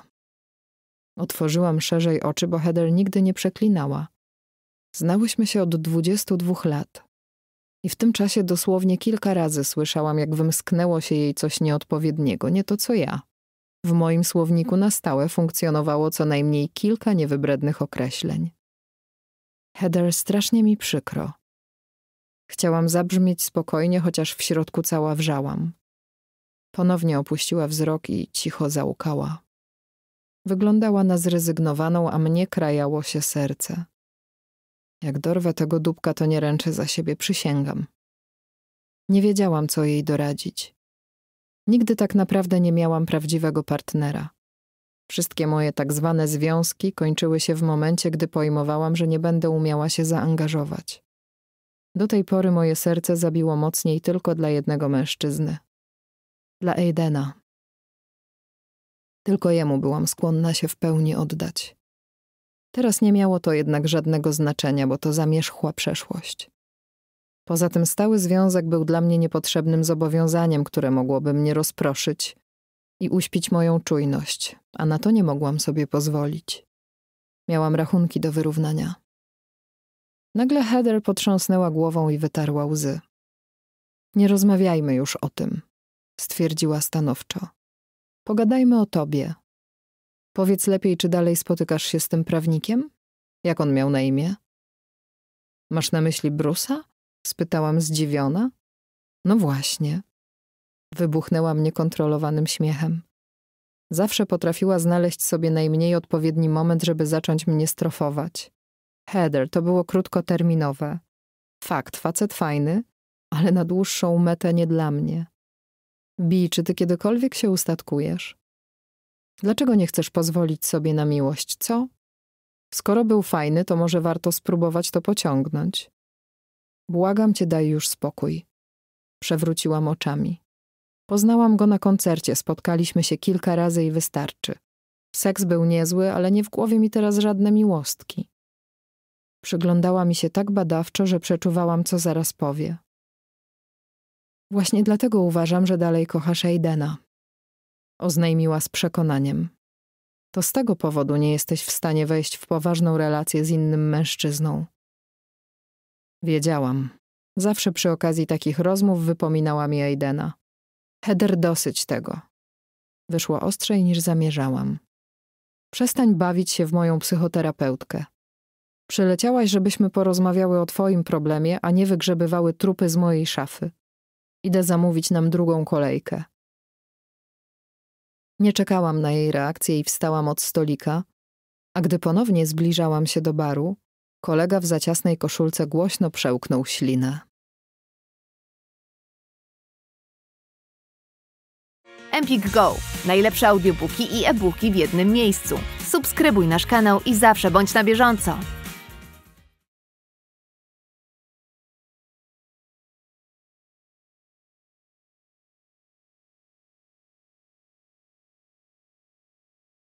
Otworzyłam szerzej oczy, bo Heather nigdy nie przeklinała. Znałyśmy się od 22 lat. I w tym czasie dosłownie kilka razy słyszałam, jak wymsknęło się jej coś nieodpowiedniego, nie to co ja. W moim słowniku na stałe funkcjonowało co najmniej kilka niewybrednych określeń. Heather, strasznie mi przykro. Chciałam zabrzmieć spokojnie, chociaż w środku cała wrzałam. Ponownie opuściła wzrok i cicho załukała. Wyglądała na zrezygnowaną, a mnie krajało się serce. Jak dorwę tego dupka, to nie ręczę za siebie, przysięgam. Nie wiedziałam, co jej doradzić. Nigdy tak naprawdę nie miałam prawdziwego partnera. Wszystkie moje tak zwane związki kończyły się w momencie, gdy pojmowałam, że nie będę umiała się zaangażować. Do tej pory moje serce zabiło mocniej tylko dla jednego mężczyzny. Dla Aidena. Tylko jemu byłam skłonna się w pełni oddać. Teraz nie miało to jednak żadnego znaczenia, bo to zamierzchła przeszłość. Poza tym stały związek był dla mnie niepotrzebnym zobowiązaniem, które mogłoby mnie rozproszyć i uśpić moją czujność, a na to nie mogłam sobie pozwolić. Miałam rachunki do wyrównania. Nagle Heather potrząsnęła głową i wytarła łzy. Nie rozmawiajmy już o tym, stwierdziła stanowczo. Pogadajmy o tobie, Powiedz lepiej, czy dalej spotykasz się z tym prawnikiem? Jak on miał na imię? Masz na myśli Brusa? spytałam zdziwiona. No właśnie. Wybuchnęła mnie kontrolowanym śmiechem. Zawsze potrafiła znaleźć sobie najmniej odpowiedni moment, żeby zacząć mnie strofować. Heather, to było krótkoterminowe. Fakt, facet fajny, ale na dłuższą metę nie dla mnie. Bi, czy ty kiedykolwiek się ustatkujesz? Dlaczego nie chcesz pozwolić sobie na miłość, co? Skoro był fajny, to może warto spróbować to pociągnąć. Błagam cię, daj już spokój. Przewróciłam oczami. Poznałam go na koncercie, spotkaliśmy się kilka razy i wystarczy. Seks był niezły, ale nie w głowie mi teraz żadne miłostki. Przyglądała mi się tak badawczo, że przeczuwałam, co zaraz powie. Właśnie dlatego uważam, że dalej kochasz Aidena oznajmiła z przekonaniem. To z tego powodu nie jesteś w stanie wejść w poważną relację z innym mężczyzną. Wiedziałam. Zawsze przy okazji takich rozmów wypominała mi Aidena. Heder dosyć tego. Wyszło ostrzej niż zamierzałam. Przestań bawić się w moją psychoterapeutkę. Przyleciałaś, żebyśmy porozmawiały o twoim problemie, a nie wygrzebywały trupy z mojej szafy. Idę zamówić nam drugą kolejkę. Nie czekałam na jej reakcję i wstałam od stolika, a gdy ponownie zbliżałam się do baru, kolega w zaciasnej koszulce głośno przełknął ślinę. Empik Go. Najlepsze audiobooki i e-booki w jednym miejscu. Subskrybuj nasz kanał i zawsze bądź na bieżąco.